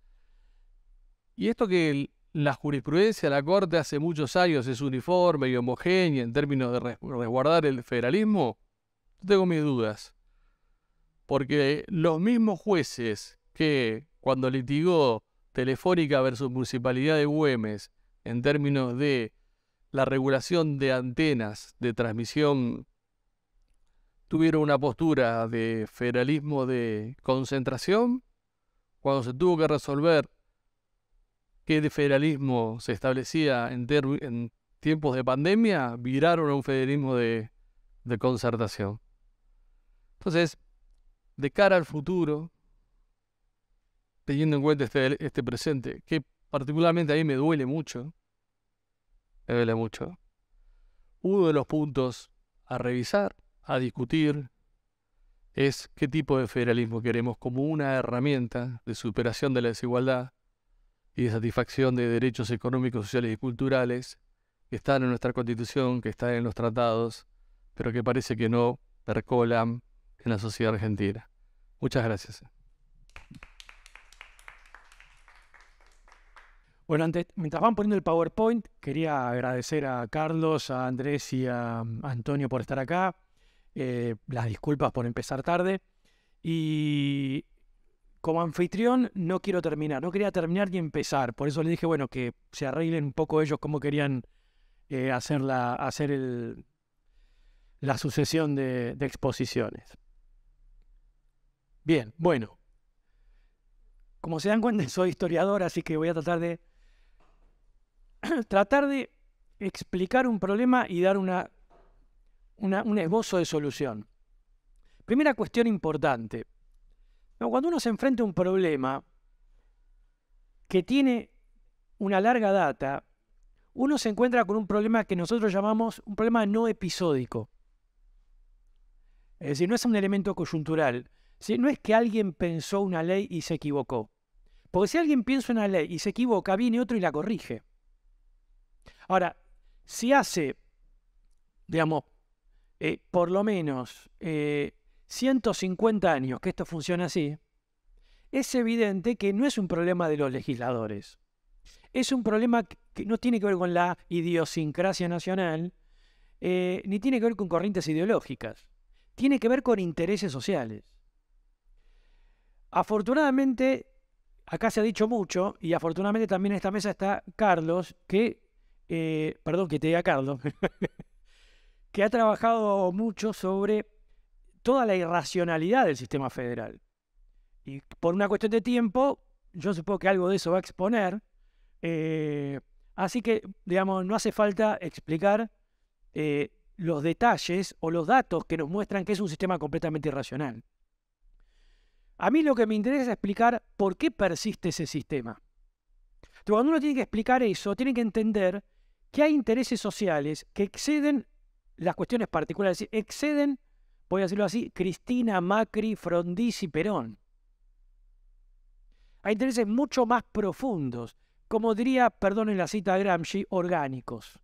S3: Y esto que la jurisprudencia de la Corte hace muchos años es uniforme y homogénea en términos de resguardar el federalismo, yo tengo mis dudas. Porque los mismos jueces que cuando litigó Telefónica versus Municipalidad de Güemes en términos de la regulación de antenas de transmisión tuvieron una postura de federalismo de concentración, cuando se tuvo que resolver qué federalismo se establecía en, tiempos de pandemia, viraron a un federalismo de, concertación. Entonces, de cara al futuro, teniendo en cuenta este, este presente, que particularmente a mí me duele mucho, me duele mucho. Uno de los puntos a revisar, a discutir, es qué tipo de federalismo queremos como una herramienta de superación de la desigualdad y de satisfacción de derechos económicos, sociales y culturales que están en nuestra constitución, que están en los tratados, pero que parece que no percolan en la sociedad argentina. Muchas gracias.
S4: Bueno, mientras van poniendo el PowerPoint, quería agradecer a Carlos, a Andrés y a mm, Antonio por estar acá. Eh, las disculpas por empezar tarde. Y como anfitrión no quiero terminar, no quería terminar ni empezar. Por eso les dije, bueno, que se arreglen un poco ellos cómo querían eh, hacer, la, el, la sucesión de exposiciones. Bien, bueno. Como se dan cuenta, soy historiador, así que voy a tratar de tratar de explicar un problema y dar una, un esbozo de solución. Primera cuestión importante. Cuando uno se enfrenta a un problema que tiene una larga data, uno se encuentra con un problema que nosotros llamamos un problema no episódico. Es decir, no es un elemento coyuntural. Si No es que alguien pensó una ley y se equivocó. Porque si alguien piensa una ley y se equivoca, viene otro y la corrige. Ahora, si hace, digamos, eh, por lo menos 150 eh, años que esto funciona así, es evidente que no es un problema de los legisladores. Es un problema que no tiene que ver con la idiosincrasia nacional, eh, ni tiene que ver con corrientes ideológicas. Tiene que ver con intereses sociales. Afortunadamente, acá se ha dicho mucho, y afortunadamente también en esta mesa está Carlos, que eh, perdón que te diga Carlos, que ha trabajado mucho sobre toda la irracionalidad del sistema federal. Y por una cuestión de tiempo, yo supongo que algo de eso va a exponer. Eh, así que, digamos, no hace falta explicar eh, los detalles o los datos que nos muestran que es un sistema completamente irracional. A mí lo que me interesa es explicar por qué persiste ese sistema. cuando uno tiene que explicar eso, tiene que entender que hay intereses sociales que exceden las cuestiones particulares, exceden, voy a decirlo así, Cristina, Macri, Frondizi, Perón. Hay intereses mucho más profundos, como diría, perdonen la cita de Gramsci, orgánicos.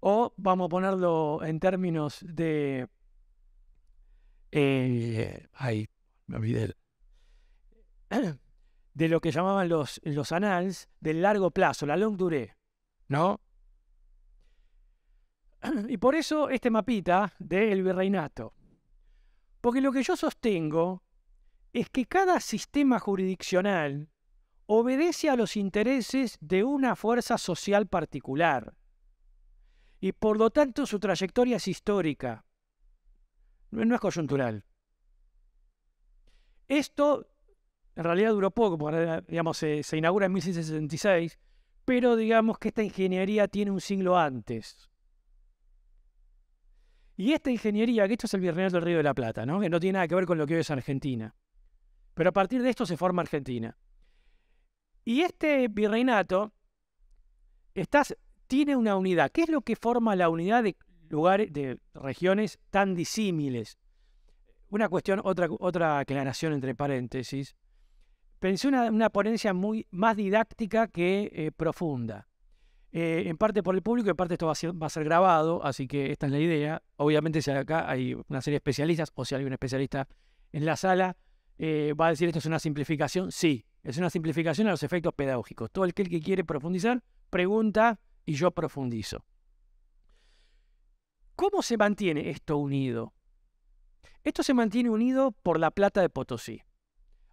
S4: O vamos a ponerlo en términos de... Eh, ay, me De lo que llamaban los, los anals del largo plazo, la long durée. ¿no? Y por eso este mapita del virreinato. Porque lo que yo sostengo es que cada sistema jurisdiccional obedece a los intereses de una fuerza social particular. Y por lo tanto su trayectoria es histórica, no es coyuntural. Esto en realidad duró poco, porque digamos, se, se inaugura en 1666 pero digamos que esta ingeniería tiene un siglo antes. Y esta ingeniería, que esto es el Virreinato del Río de la Plata, ¿no? que no tiene nada que ver con lo que hoy es Argentina. Pero a partir de esto se forma Argentina. Y este virreinato tiene una unidad. ¿Qué es lo que forma la unidad de lugares, de regiones tan disímiles? Una cuestión, otra, otra aclaración entre paréntesis pensé una, una ponencia muy más didáctica que eh, profunda. Eh, en parte por el público, en parte esto va a, ser, grabado, así que esta es la idea. Obviamente, si acá hay una serie de especialistas o si hay un especialista en la sala, eh, va a decir esto es una simplificación. Sí, es una simplificación a los efectos pedagógicos. Todo el que quiere profundizar, pregunta y yo profundizo. ¿Cómo se mantiene esto unido? Esto se mantiene unido por la plata de Potosí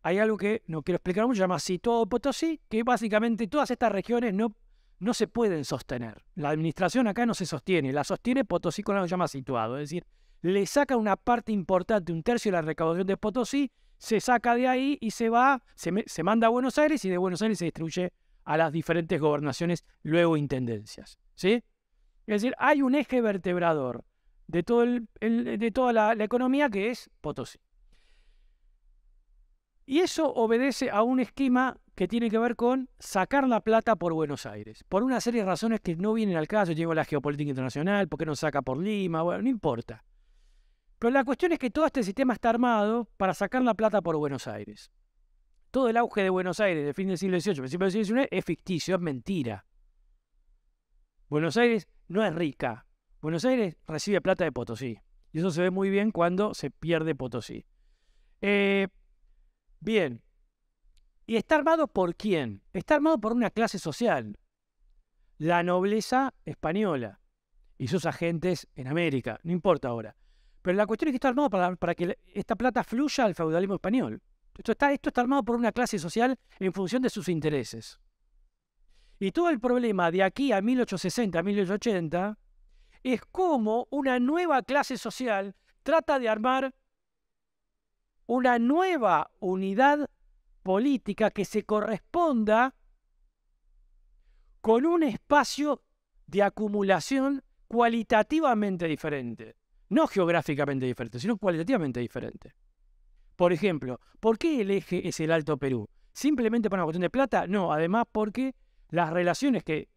S4: hay algo que no quiero explicar mucho, se llama situado Potosí, que básicamente todas estas regiones no, no se pueden sostener. La administración acá no se sostiene, la sostiene Potosí con algo que llama situado, es decir, le saca una parte importante, un tercio de la recaudación de Potosí, se saca de ahí y se va, se, manda a Buenos Aires y de Buenos Aires se distribuye a las diferentes gobernaciones, luego intendencias. ¿sí? Es decir, hay un eje vertebrador de, todo de toda la economía que es Potosí. Y eso obedece a un esquema que tiene que ver con sacar la plata por Buenos Aires, por una serie de razones que no vienen al caso, a la geopolítica internacional, por qué no saca por Lima, bueno, no importa. Pero la cuestión es que todo este sistema está armado para sacar la plata por Buenos Aires. Todo el auge de Buenos Aires de fin del siglo XVIII, principio del siglo XIX, es ficticio, es mentira. Buenos Aires no es rica. Buenos Aires recibe plata de Potosí. Y eso se ve muy bien cuando se pierde Potosí. Eh, Bien. ¿Y está armado por quién? Está armado por una clase social, la nobleza española y sus agentes en América, no importa ahora. Pero la cuestión es que está armado para, que esta plata fluya al feudalismo español. Esto está, esto está armado por una clase social en función de sus intereses. Y todo el problema de aquí a 1860, a 1880, es cómo una nueva clase social trata de armar una nueva unidad política que se corresponda con un espacio de acumulación cualitativamente diferente. No geográficamente diferente, sino cualitativamente diferente. Por ejemplo, ¿por qué el eje es el Alto Perú? ¿Simplemente por una cuestión de plata? No, además porque las relaciones que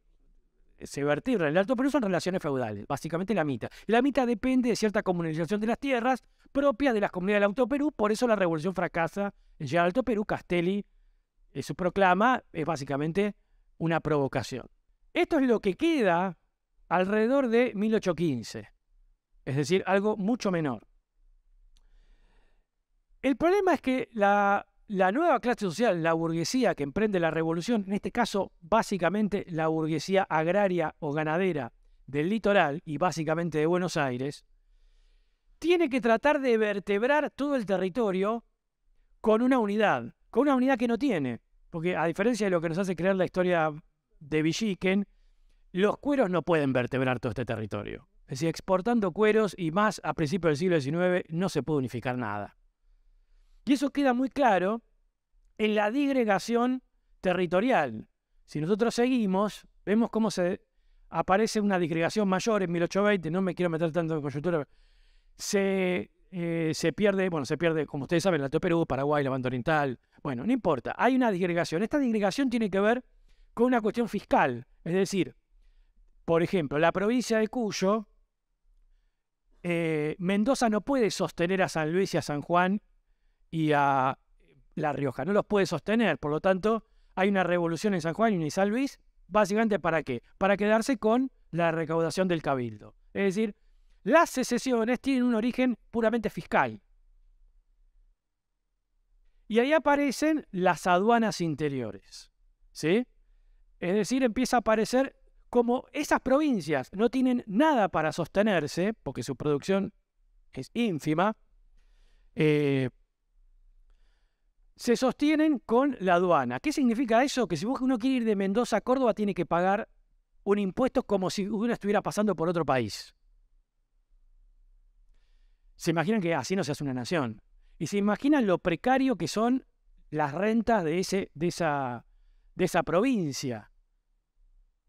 S4: se vertebra en el Alto Perú son relaciones feudales, básicamente la mitad. La mitad depende de cierta comunalización de las tierras propias de las comunidades del Alto Perú, por eso la revolución fracasa en llegar al Alto Perú. Castelli, eh, su proclama, es básicamente una provocación. Esto es lo que queda alrededor de 1815, es decir, algo mucho menor. El problema es que la la nueva clase social, la burguesía que emprende la revolución, en este caso básicamente la burguesía agraria o ganadera del litoral y básicamente de Buenos Aires, tiene que tratar de vertebrar todo el territorio con una unidad, con una unidad que no tiene, porque a diferencia de lo que nos hace creer la historia de Villiquen, los cueros no pueden vertebrar todo este territorio. Es decir, exportando cueros y más a principios del siglo XIX no se puede unificar nada. Y eso queda muy claro en la digregación territorial. Si nosotros seguimos, vemos cómo se aparece una disgregación mayor en 1820, no me quiero meter tanto en coyuntura, eh, se, pierde, bueno, se pierde, como ustedes saben, la Perú, Paraguay, la banda oriental, bueno, no importa, hay una disgregación. Esta disgregación tiene que ver con una cuestión fiscal, es decir, por ejemplo, la provincia de Cuyo, eh, Mendoza no puede sostener a San Luis y a San Juan y a La Rioja. No los puede sostener, por lo tanto, hay una revolución en San Juan y en San Luis, básicamente para qué? Para quedarse con la recaudación del cabildo. Es decir, las secesiones tienen un origen puramente fiscal. Y ahí aparecen las aduanas interiores. ¿Sí? Es decir, empieza a aparecer como esas provincias no tienen nada para sostenerse, porque su producción es ínfima, eh, se sostienen con la aduana. ¿Qué significa eso? Que si uno quiere ir de Mendoza a Córdoba, tiene que pagar un impuesto como si uno estuviera pasando por otro país. Se imaginan que así no se hace una nación. Y se imaginan lo precario que son las rentas de, ese, de, esa, de esa provincia,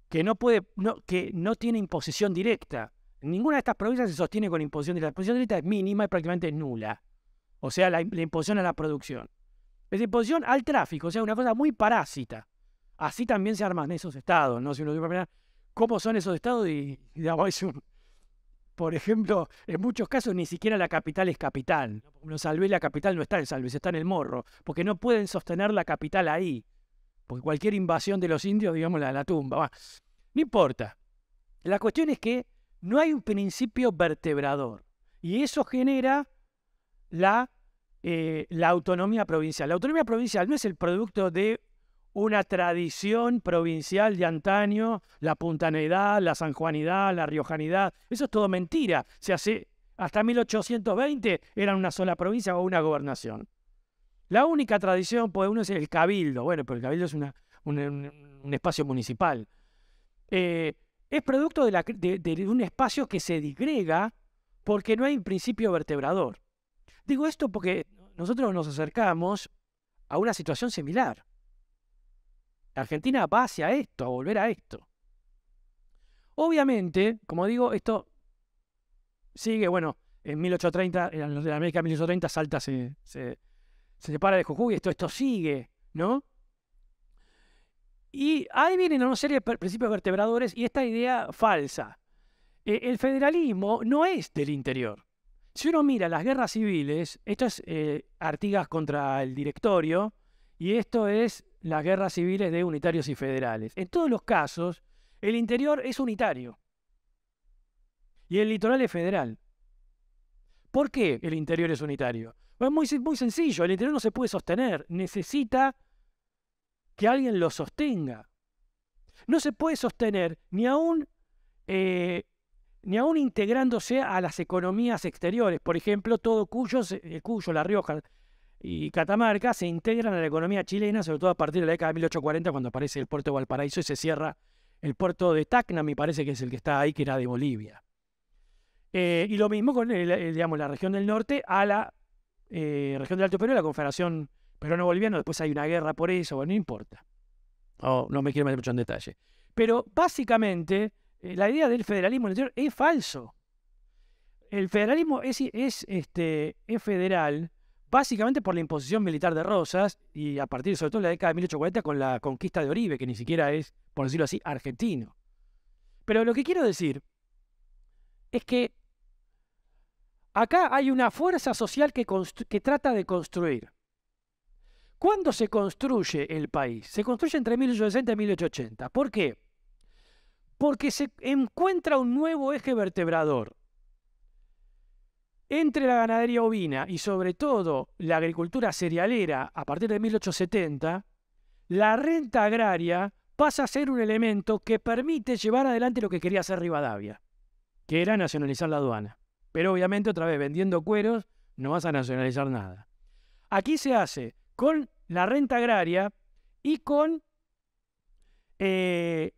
S4: que no, puede, que no tiene imposición directa. Ninguna de estas provincias se sostiene con imposición directa. La imposición directa es mínima y prácticamente nula. O sea, la imposición a la producción. Es pues posición al tráfico, o sea, una cosa muy parásita. Así también se arman esos estados, ¿no? Si uno se cómo son esos estados y, por ejemplo, en muchos casos ni siquiera la capital es capital. No salvé la capital no está en Salves, está en el morro, porque no pueden sostener la capital ahí. Porque cualquier invasión de los indios, digamos, la, la tumba. No importa. La cuestión es que no hay un principio vertebrador. Y eso genera la eh, la autonomía provincial. La autonomía provincial no es el producto de una tradición provincial de antaño, la puntaneidad, la sanjuanidad, la riojanidad. Eso es todo mentira. Se hace, hasta 1820 eran una sola provincia o una gobernación. La única tradición, pues uno es el cabildo. Bueno, pero el cabildo es un, espacio municipal. Eh, es producto de, de un espacio que se digrega porque no hay un principio vertebrador. Digo esto porque nosotros nos acercamos a una situación similar. La Argentina va hacia esto, a volver a esto. Obviamente, como digo, esto sigue, bueno, en 1830, en la América de 1830, Salta se, separa de Jujuy, esto, esto sigue, ¿no? Y ahí vienen una serie de principios vertebradores y esta idea falsa. E-, el federalismo no es del interior. Si uno mira las guerras civiles, esto es eh, Artigas contra el directorio y esto es las guerras civiles de unitarios y federales. En todos los casos, el interior es unitario y el litoral es federal. ¿Por qué el interior es unitario? Es muy, sencillo, el interior no se puede sostener, necesita que alguien lo sostenga. No se puede sostener ni aún eh, ni aún integrándose a las economías exteriores. Por ejemplo, todo Cuyo, eh, Cuyo, La Rioja y Catamarca se integran a la economía chilena, sobre todo a partir de la década de 1840, cuando aparece el puerto de Valparaíso y se cierra el puerto de Tacna, me parece que es el que está ahí, que era de Bolivia. Eh, y lo mismo con eh, digamos, la región del norte a la región del Alto Perú, la Confederación Peruano-Boliviana. Después hay una guerra por eso, bueno, no importa. Oh, no me quiero meter mucho en detalle. Pero básicamente eh, la idea del federalismo interior es falso. El federalismo es, este, federal básicamente por la imposición militar de Rosas y a partir sobre todo de la década de 1840 con la conquista de Oribe, que ni siquiera es, por decirlo así, argentino. Pero lo que quiero decir es que acá hay una fuerza social que, que trata de construir. ¿Cuándo se construye el país? Se construye entre 1860 y 1880. ¿Por qué? porque se encuentra un nuevo eje vertebrador entre la ganadería ovina y sobre todo la agricultura cerealera a partir de 1870, la renta agraria pasa a ser un elemento que permite llevar adelante lo que quería hacer Rivadavia, que era nacionalizar la aduana. Pero obviamente otra vez, vendiendo cueros, no vas a nacionalizar nada. Aquí se hace con la renta agraria y con eh,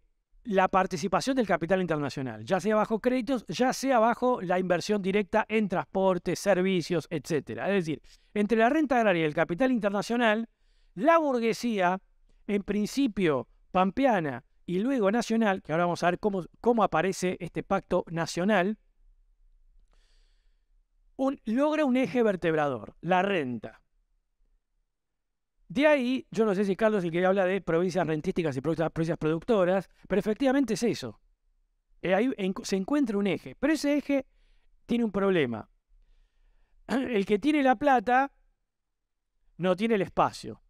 S4: la participación del capital internacional, ya sea bajo créditos, ya sea bajo la inversión directa en transporte, servicios, etc. Es decir, entre la renta agraria y el capital internacional, la burguesía, en principio pampeana y luego nacional, que ahora vamos a ver cómo, cómo aparece este pacto nacional, logra un eje vertebrador, la renta. De ahí, yo no sé si Carlos el que habla de provincias rentísticas y provincias productoras, pero efectivamente es eso. Eh, ahí se encuentra un eje, pero ese eje tiene un problema. El que tiene la plata no tiene el espacio.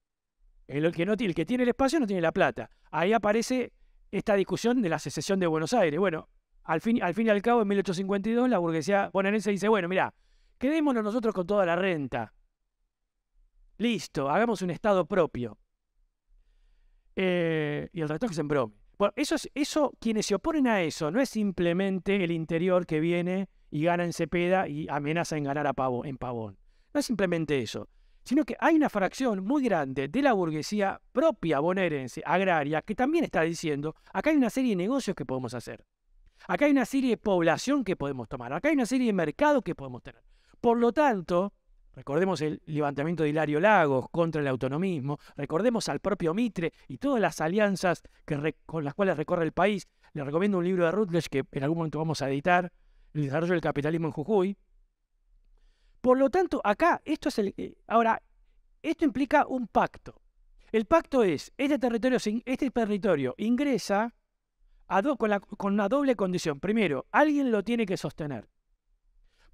S4: El que, no tiene, el que tiene el espacio no tiene la plata. Ahí aparece esta discusión de la secesión de Buenos Aires. Bueno, al fin, al fin y al cabo, en 1852, la burguesía bonaerense dice, bueno, mira, quedémonos nosotros con toda la renta. Listo, hagamos un Estado propio. Eh, y el resto es en broma. Bueno, eso, es, eso, quienes se oponen a eso, no es simplemente el interior que viene y gana en Cepeda y amenaza en ganar a Pavo, en Pavón. No es simplemente eso, sino que hay una fracción muy grande de la burguesía propia bonaerense, agraria, que también está diciendo, acá hay una serie de negocios que podemos hacer. Acá hay una serie de población que podemos tomar, acá hay una serie de mercados que podemos tener. Por lo tanto, Recordemos el levantamiento de Hilario Lagos contra el autonomismo, recordemos al propio Mitre y todas las alianzas que con las cuales recorre el país. Le recomiendo un libro de Rutledge que en algún momento vamos a editar, El desarrollo del capitalismo en Jujuy. Por lo tanto, acá, esto es el... Eh, ahora, esto implica un pacto. El pacto es, este territorio, este territorio ingresa con, una doble condición. Primero, alguien lo tiene que sostener.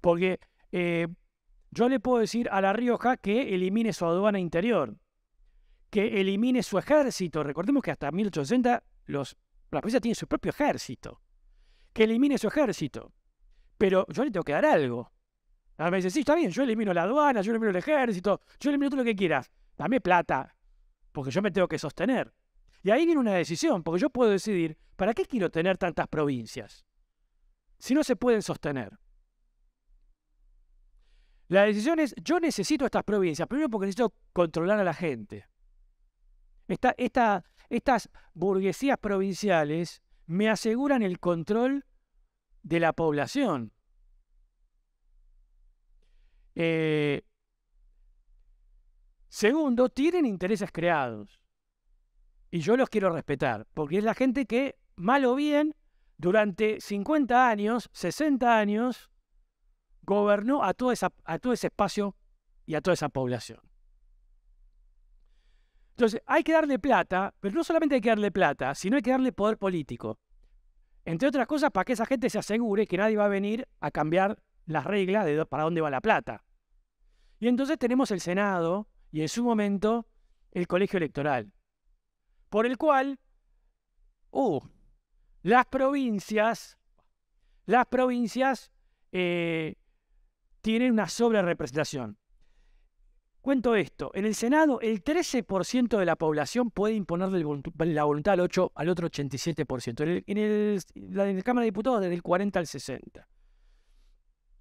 S4: Porque eh, yo le puedo decir a La Rioja que elimine su aduana interior, que elimine su ejército. Recordemos que hasta 1880 los, la provincia tiene su propio ejército. Que elimine su ejército. Pero yo le tengo que dar algo. A me dice, sí, está bien, yo elimino la aduana, yo elimino el ejército, yo elimino todo lo que quieras. Dame plata, porque yo me tengo que sostener. Y ahí viene una decisión, porque yo puedo decidir, ¿para qué quiero tener tantas provincias? Si no se pueden sostener. La decisión es, yo necesito estas provincias, primero porque necesito controlar a la gente. estas burguesías provinciales me aseguran el control de la población. Eh, segundo, tienen intereses creados. Y yo los quiero respetar, porque es la gente que, mal o bien, durante 50 años, 60 años, gobernó a, toda a todo ese espacio y a toda esa población. Entonces, hay que darle plata, pero no solamente hay que darle plata, sino hay que darle poder político. Entre otras cosas, para que esa gente se asegure que nadie va a venir a cambiar las reglas de para dónde va la plata. Y entonces tenemos el Senado y en su momento el colegio electoral, por el cual, uh, las provincias, las provincias eh, tienen una representación. Cuento esto, en el Senado el 13% de la población puede imponer la voluntad al, otro 87%, en, el, la Cámara de Diputados desde el 40 al 60%.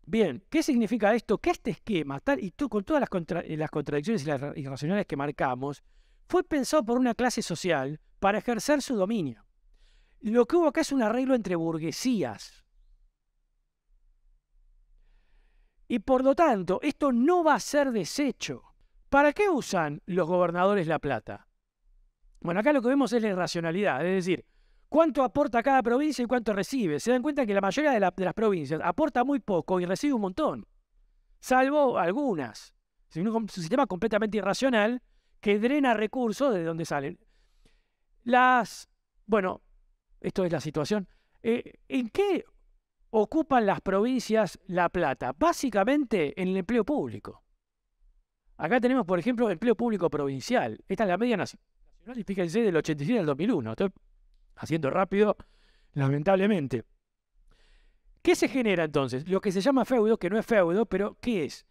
S4: Bien, ¿qué significa esto? Que este esquema, tal, y tú, con todas las, eh, las contradicciones y las irracionales que marcamos, fue pensado por una clase social para ejercer su dominio. Lo que hubo acá es un arreglo entre burguesías, y por lo tanto esto no va a ser desecho. ¿Para qué usan los gobernadores la plata? Bueno, acá lo que vemos es la irracionalidad, es decir, cuánto aporta cada provincia y cuánto recibe. Se dan cuenta que la mayoría de, las provincias aporta muy poco y recibe un montón, salvo algunas. Es un sistema completamente irracional que drena recursos de donde salen. Las, bueno, esto es la situación. Eh, ¿En qué ocupan las provincias la plata, básicamente en el empleo público. Acá tenemos, por ejemplo, empleo público provincial. Esta es la media nacional, y fíjense, del 87 al 2001. Estoy haciendo rápido, lamentablemente. ¿Qué se genera entonces? Lo que se llama feudo, que no es feudo, pero ¿qué es?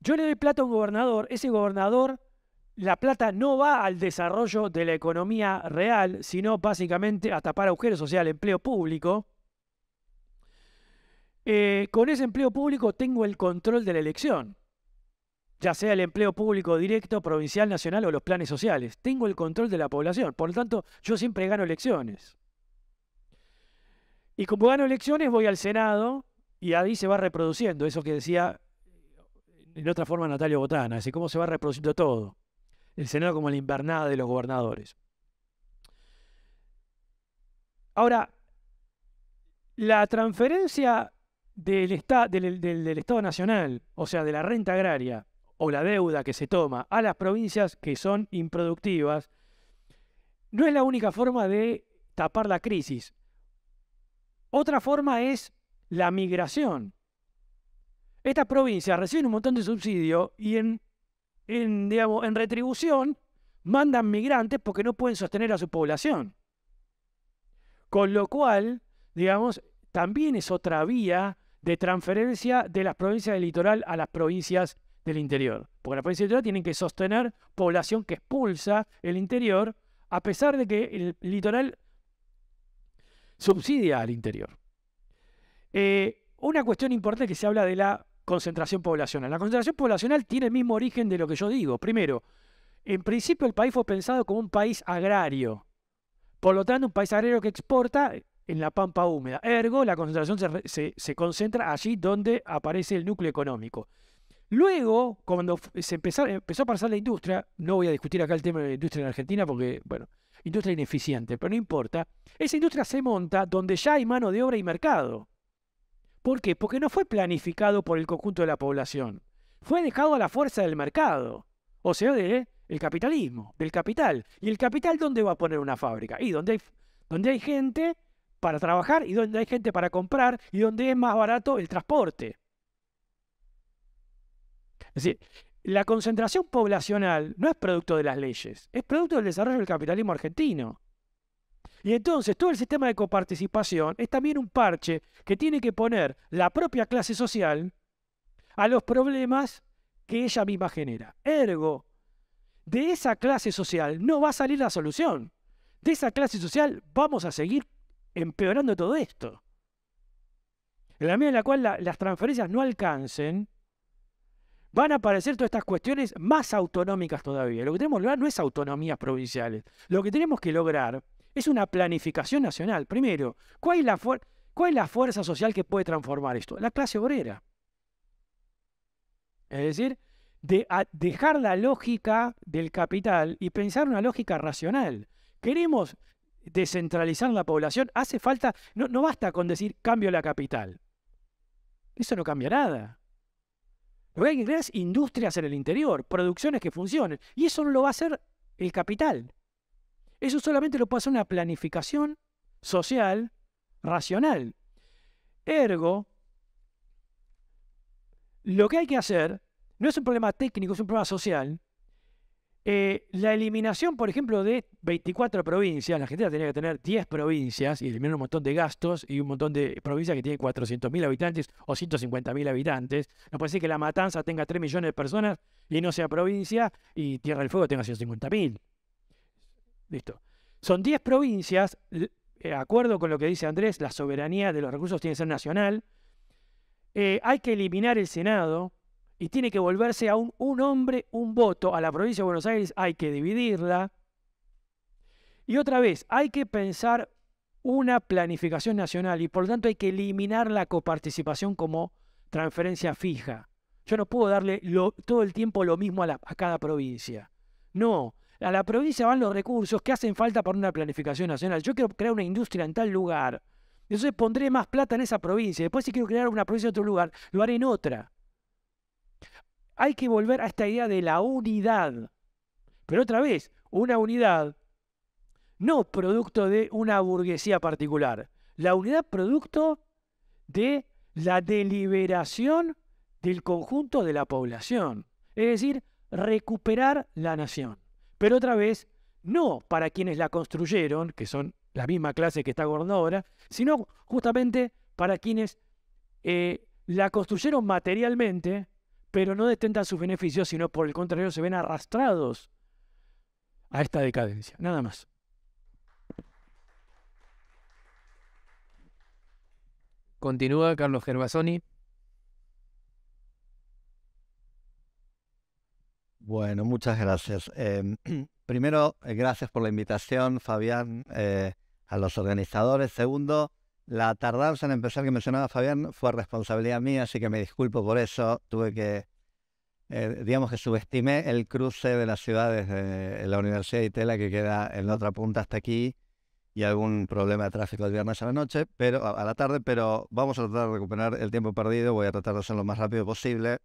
S4: Yo le doy plata a un gobernador, ese gobernador, la plata no va al desarrollo de la economía real, sino básicamente a tapar agujeros, o sea, al empleo público. Eh, con ese empleo público tengo el control de la elección, ya sea el empleo público directo, provincial, nacional o los planes sociales. Tengo el control de la población, por lo tanto yo siempre gano elecciones. Y como gano elecciones voy al Senado y ahí se va reproduciendo eso que decía eh, en otra forma Natalio Botana, así cómo se va reproduciendo todo. El Senado como la invernada de los gobernadores. Ahora, la transferencia del, Estado Nacional, o sea, de la renta agraria o la deuda que se toma a las provincias que son improductivas, no es la única forma de tapar la crisis. Otra forma es la migración. Estas provincias reciben un montón de subsidio y en, en, digamos, en retribución mandan migrantes porque no pueden sostener a su población. Con lo cual, digamos, también es otra vía de transferencia de las provincias del litoral a las provincias del interior. Porque las provincias del litoral tienen que sostener población que expulsa el interior, a pesar de que el litoral subsidia al interior. Eh, una cuestión importante que se habla de la concentración poblacional. La concentración poblacional tiene el mismo origen de lo que yo digo. Primero, en principio el país fue pensado como un país agrario. Por lo tanto, un país agrario que exporta en la pampa húmeda. Ergo, la concentración se, concentra allí donde aparece el núcleo económico. Luego, cuando se empezó, a pasar la industria, no voy a discutir acá el tema de la industria en Argentina porque, bueno, industria ineficiente, pero no importa, esa industria se monta donde ya hay mano de obra y mercado. ¿Por qué? Porque no fue planificado por el conjunto de la población. Fue dejado a la fuerza del mercado, o sea, del capitalismo, del capital. ¿Y el capital dónde va a poner una fábrica? Y donde donde hay gente para trabajar y donde hay gente para comprar y donde es más barato el transporte. Es decir, la concentración poblacional no es producto de las leyes, es producto del desarrollo del capitalismo argentino. Y entonces todo el sistema de coparticipación es también un parche que tiene que poner la propia clase social a los problemas que ella misma genera. Ergo, de esa clase social no va a salir la solución. De esa clase social vamos a seguir empeorando todo esto. En la medida en la cual las transferencias no alcancen, van a aparecer todas estas cuestiones más autonómicas todavía. Lo que tenemos que lograr no es autonomías provinciales. Lo que tenemos que lograr es una planificación nacional. Primero, ¿cuál es la, cuál es la fuerza social que puede transformar esto? La clase obrera. Es decir, de dejar la lógica del capital y pensar una lógica racional. Queremos descentralizar la población, hace falta, no, no basta con decir cambio la capital. Eso no cambia nada. Lo que hay que crear es industrias en el interior, producciones que funcionen. Y eso no lo va a hacer el capital. Eso solamente lo puede hacer una planificación social racional. Ergo, lo que hay que hacer no es un problema técnico, es un problema social. Eh, la eliminación, por ejemplo, de 24 provincias, la gente tenía que tener 10 provincias y eliminar un montón de gastos y un montón de provincias que tienen 400.000 habitantes o 150.000 habitantes. No puede ser que La Matanza tenga 3 millones de personas y no sea provincia y Tierra del Fuego tenga 150.000. Listo. Son 10 provincias, eh, de acuerdo con lo que dice Andrés, la soberanía de los recursos tiene que ser nacional. Eh, hay que eliminar el Senado, y tiene que volverse a un, hombre, un voto. A la provincia de Buenos Aires hay que dividirla. Y otra vez, hay que pensar una planificación nacional y por lo tanto hay que eliminar la coparticipación como transferencia fija. Yo no puedo darle todo el tiempo lo mismo a, cada provincia. No, a la provincia van los recursos que hacen falta para una planificación nacional. Yo quiero crear una industria en tal lugar. Entonces pondré más plata en esa provincia. Después si quiero crear una provincia en otro lugar, lo haré en otra hay que volver a esta idea de la unidad. Pero otra vez, una unidad no producto de una burguesía particular. La unidad producto de la deliberación del conjunto de la población. Es decir, recuperar la nación. Pero otra vez, no para quienes la construyeron, que son la misma clase que está gobernando sino justamente para quienes eh, la construyeron materialmente pero no detentan sus beneficios, sino por el contrario se ven arrastrados
S1: a esta decadencia. Nada más. Continúa Carlos Gervasoni.
S5: Bueno, muchas gracias. Em, primero, eh, gracias por la invitación, Fabián, eh, a los organizadores. Segundo, la tardanza en empezar que mencionaba Fabián fue responsabilidad mía, así que me disculpo por eso. Tuve que, eh, digamos que subestimé el cruce de las ciudades de la Universidad de Itela, que queda en la otra punta hasta aquí, y algún problema de tráfico el viernes a la noche, pero a, la tarde, pero vamos a tratar de recuperar el tiempo perdido, voy a tratar de hacerlo lo más rápido posible.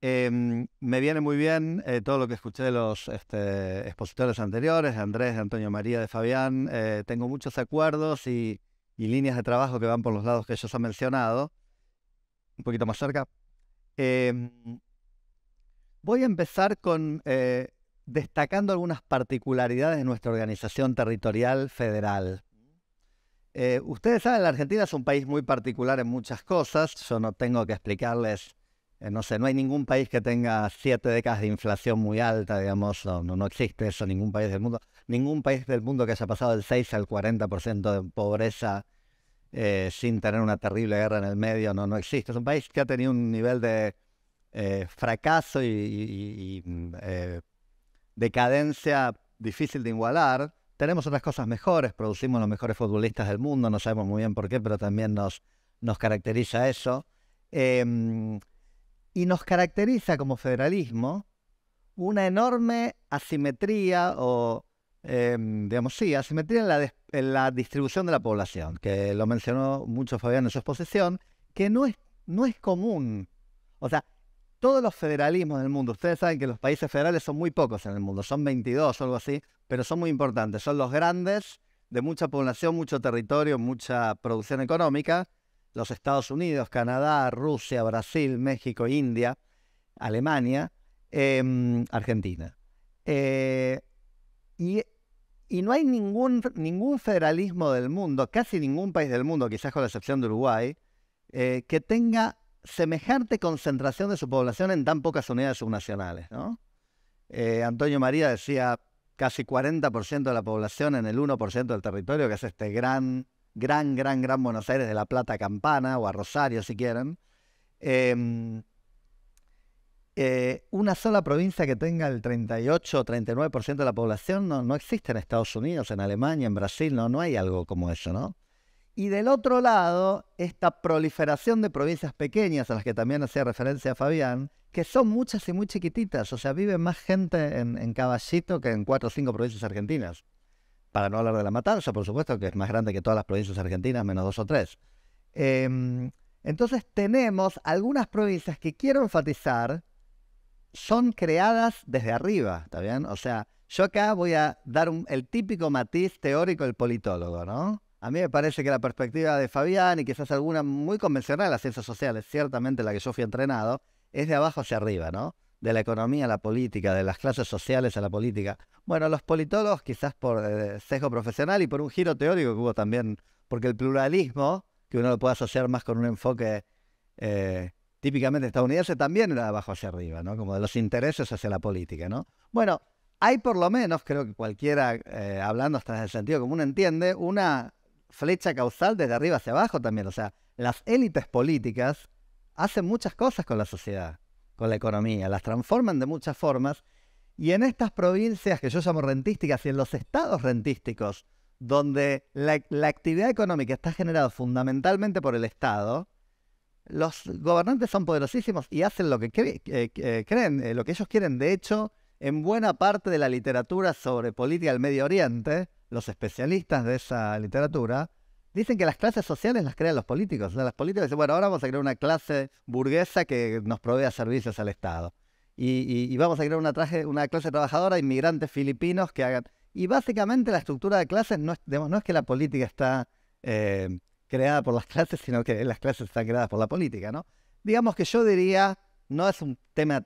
S5: Em, me viene muy bien eh, todo lo que escuché de los este, expositores anteriores, de Andrés, de Antonio María, de Fabián. Eh, tengo muchos acuerdos y y líneas de trabajo que van por los lados que ellos han mencionado, un poquito más cerca, em, voy a empezar con eh, destacando algunas particularidades de nuestra organización territorial federal. Eh, ustedes saben, la Argentina es un país muy particular en muchas cosas, yo no tengo que explicarles eh, no sé, no hay ningún país que tenga siete décadas de inflación muy alta, digamos, no, no existe eso ningún país del mundo. Ningún país del mundo que haya pasado del 6 al 40% de pobreza eh, sin tener una terrible guerra en el medio, no, no existe. Es un país que ha tenido un nivel de eh, fracaso y, mm, decadencia difícil de igualar. Tenemos otras cosas mejores, producimos los mejores futbolistas del mundo, no sabemos muy bien por qué, pero también nos, nos caracteriza eso. Em, y nos caracteriza como federalismo una enorme asimetría o, em, digamos, sí, asimetría en la, distribución de la población, que lo mencionó mucho Fabián en su exposición, que no es, no es común. O sea, todos los federalismos del mundo, ustedes saben que los países federales son muy pocos en el mundo, son 22 o algo así, pero son muy importantes, son los grandes de mucha población, mucho territorio, mucha producción económica, los Estados Unidos, Canadá, Rusia, Brasil, México, India, Alemania, em, Argentina. Eh, y, no hay ningún, ningún federalismo del mundo, casi ningún país del mundo, quizás con la excepción de Uruguay, eh, que tenga semejante concentración de su población en tan pocas unidades subnacionales. Eh, Antonio María decía casi 40% de la población en el 1% del territorio, que es este gran gran, gran, gran Buenos Aires, de La Plata Campana o a Rosario si quieren. Em, eh, una sola provincia que tenga el 38 o 39% de la población no, no, existe en Estados Unidos, en Alemania, en Brasil, no, no hay algo como eso, ¿no? Y del otro lado, esta proliferación de provincias pequeñas, a las que también hacía referencia Fabián, que son muchas y muy chiquititas, o sea, vive más gente en, en Caballito que en cuatro o cinco provincias argentinas. Para no hablar de la matanza, por supuesto, que es más grande que todas las provincias argentinas, menos dos o tres. Em, entonces tenemos algunas provincias que quiero enfatizar, son creadas desde arriba, ¿está bien? O sea, yo acá voy a dar el típico matiz teórico del politólogo, ¿no? A mí me parece que la perspectiva de Fabián y quizás alguna muy convencional de las ciencias sociales, ciertamente la que yo fui entrenado, es de abajo hacia arriba, ¿no? de la economía a la política, de las clases sociales a la política. Bueno, los politólogos quizás por eh, sesgo profesional y por un giro teórico que hubo también, porque el pluralismo, que uno lo puede asociar más con un enfoque eh, típicamente estadounidense, también era de abajo hacia arriba, ¿no? Como de los intereses hacia la política, ¿no? Bueno, hay por lo menos, creo que cualquiera, eh, hablando hasta el sentido común, entiende, una flecha causal desde arriba hacia abajo también. O sea, las élites políticas hacen muchas cosas con la sociedad con la economía, las transforman de muchas formas. Y en estas provincias que yo llamo rentísticas y en los estados rentísticos, donde la, actividad económica está generada fundamentalmente por el Estado, los gobernantes son poderosísimos y hacen lo que eh, eh, creen, eh, lo que ellos quieren. De hecho, en buena parte de la literatura sobre política del Medio Oriente, los especialistas de esa literatura Dicen que las clases sociales las crean los políticos. Las políticas dicen, bueno, ahora vamos a crear una clase burguesa que nos provea servicios al Estado. Y, vamos a crear una, traje, una clase trabajadora, inmigrantes filipinos que hagan... Y básicamente la estructura de clases no es, que la política está eh, creada por las clases, sino que las clases están creadas por la política, ¿no? Digamos que yo diría, no es un tema